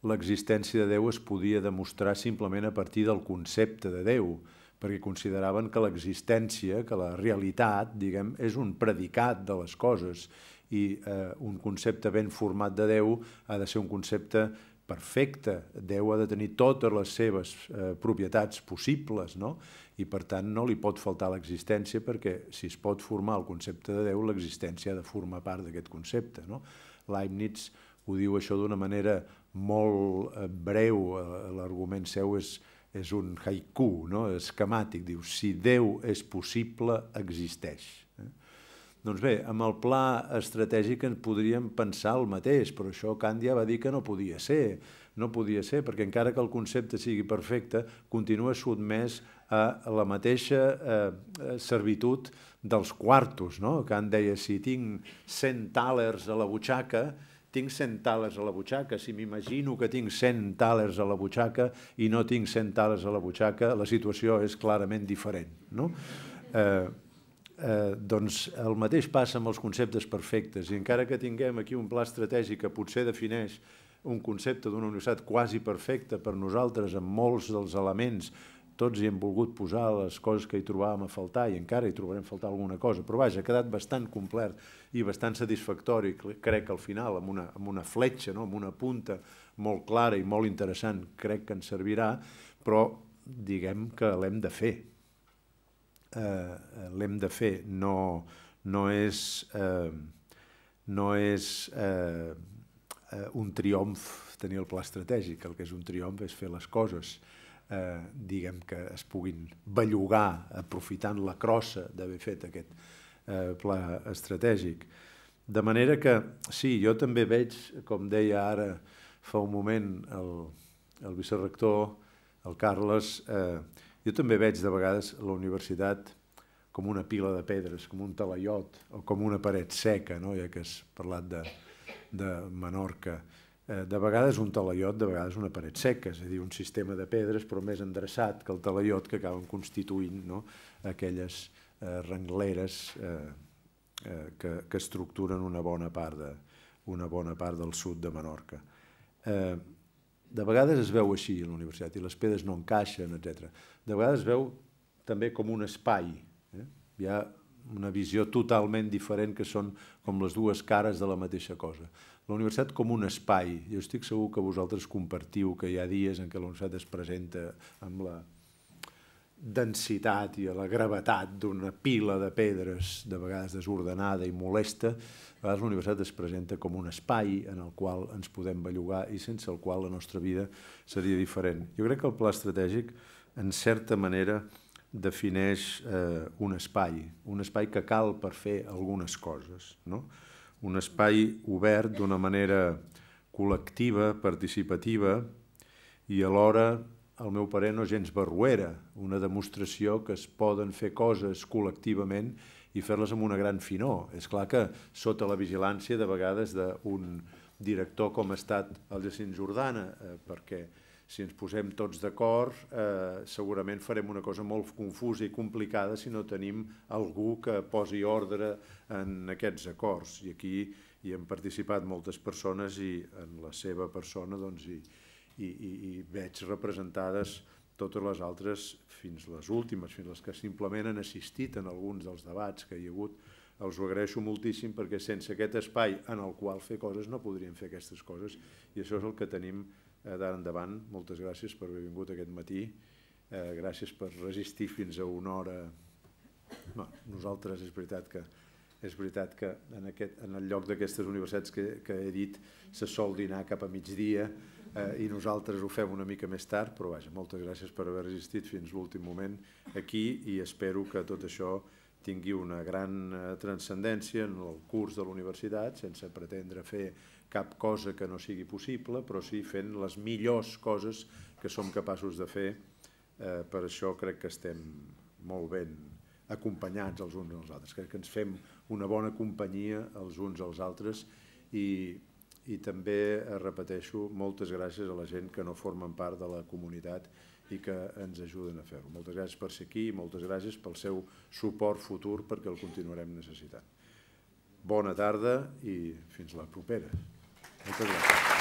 l'existència de Déu es podia demostrar simplement a partir del concepte de Déu, perquè consideraven que l'existència, que la realitat, diguem, és un predicat de les coses i eh, un concepte ben format de Déu ha de ser un concepte perfecte, Déu ha de tenir totes les seves eh, propietats possibles, no? i per tant no li pot faltar l'existència perquè si es pot formar el concepte de Déu, l'existència ha de formar part d'aquest concepte. No? Leibniz ho diu això d'una manera molt eh, breu, eh, l'argument seu és, és un haiku, no? esquemàtic, diu si Déu és possible, existeix. Doncs bé, amb el pla estratègic ens podríem pensar el mateix, però això Càndia va dir que no podia ser, no podia ser, perquè encara que el concepte sigui perfecte, continua sotmès a la mateixa eh, eh servitud dels quartos, no? Kant deia, si tinc 100 tàlers a la butxaca, tinc 100 tàlers a la butxaca, si m'imagino que tinc 100 tàlers a la butxaca i no tinc 100 tàlers a la butxaca, la situació és clarament diferent. No? Eh, Eh, doncs el mateix passa amb els conceptes perfectes i encara que tinguem aquí un pla estratègic que potser defineix un concepte d'una universitat quasi perfecta per nosaltres amb molts dels elements tots hi hem volgut posar les coses que hi trobàvem a faltar i encara hi trobarem faltar alguna cosa, però vaja, ha quedat bastant complet i bastant satisfactori, crec que al final, amb una, amb una fletxa, no? amb una punta molt clara i molt interessant, crec que ens servirà, però diguem que l'hem de fer, Eh, eh, l'hem de fer, no, no és, eh, no és eh, eh, un triomf tenir el pla estratègic, el que és un triomf és fer les coses, eh, diguem que es puguin bellugar aprofitant la crossa d'haver fet aquest eh, pla estratègic. De manera que, sí, jo també veig, com deia ara fa un moment el, el vicerrector, el Carles, eh, jo també veig de vegades la universitat com una pila de pedres, com un talaiot o com una paret seca, no? ja que has parlat de, de Menorca. Eh, de vegades un talaiot, de vegades una paret seca, és a dir, un sistema de pedres però més endreçat que el talaiot que acaben constituint no? aquelles eh, rengleres eh, eh, que, que estructuren una bona part de, una bona part del sud de Menorca. Eh, de vegades es veu així a la universitat i les pedres no encaixen, etc. De vegades es veu també com un espai. Eh? Hi ha una visió totalment diferent que són com les dues cares de la mateixa cosa. La universitat com un espai. Jo estic segur que vosaltres compartiu que hi ha dies en què la universitat es presenta amb la densitat i a la gravetat d'una pila de pedres, de vegades desordenada i molesta, a vegades la universitat es presenta com un espai en el qual ens podem bellugar i sense el qual la nostra vida seria diferent. Jo crec que el pla estratègic, en certa manera, defineix eh, un espai, un espai que cal per fer algunes coses, no? un espai obert d'una manera col·lectiva, participativa i alhora al meu parer, no gens barruera, una demostració que es poden fer coses col·lectivament i fer-les amb una gran finor. És clar que sota la vigilància de vegades d'un director com ha estat el Jacint Jordana, eh, perquè si ens posem tots d'acord eh, segurament farem una cosa molt confusa i complicada si no tenim algú que posi ordre en aquests acords. I aquí hi han participat moltes persones i en la seva persona doncs, hi, i, i, i veig representades totes les altres fins les últimes, fins les que simplement han assistit en alguns dels debats que hi ha hagut. Els ho agraeixo moltíssim perquè sense aquest espai en el qual fer coses no podríem fer aquestes coses i això és el que tenim eh, d'ara endavant. Moltes gràcies per haver vingut aquest matí, eh, gràcies per resistir fins a una hora. No, nosaltres és veritat que és veritat que en, aquest, en el lloc d'aquestes universitats que, que he dit se sol dinar cap a migdia, eh, i nosaltres ho fem una mica més tard, però vaja, moltes gràcies per haver resistit fins l'últim moment aquí i espero que tot això tingui una gran eh, transcendència en el curs de la universitat, sense pretendre fer cap cosa que no sigui possible, però sí fent les millors coses que som capaços de fer. Eh, per això crec que estem molt ben acompanyats els uns als altres. Crec que ens fem una bona companyia els uns als altres i i també repeteixo moltes gràcies a la gent que no formen part de la comunitat i que ens ajuden a fer-ho. Moltes gràcies per ser aquí i moltes gràcies pel seu suport futur perquè el continuarem necessitant. Bona tarda i fins la propera. Moltes gràcies.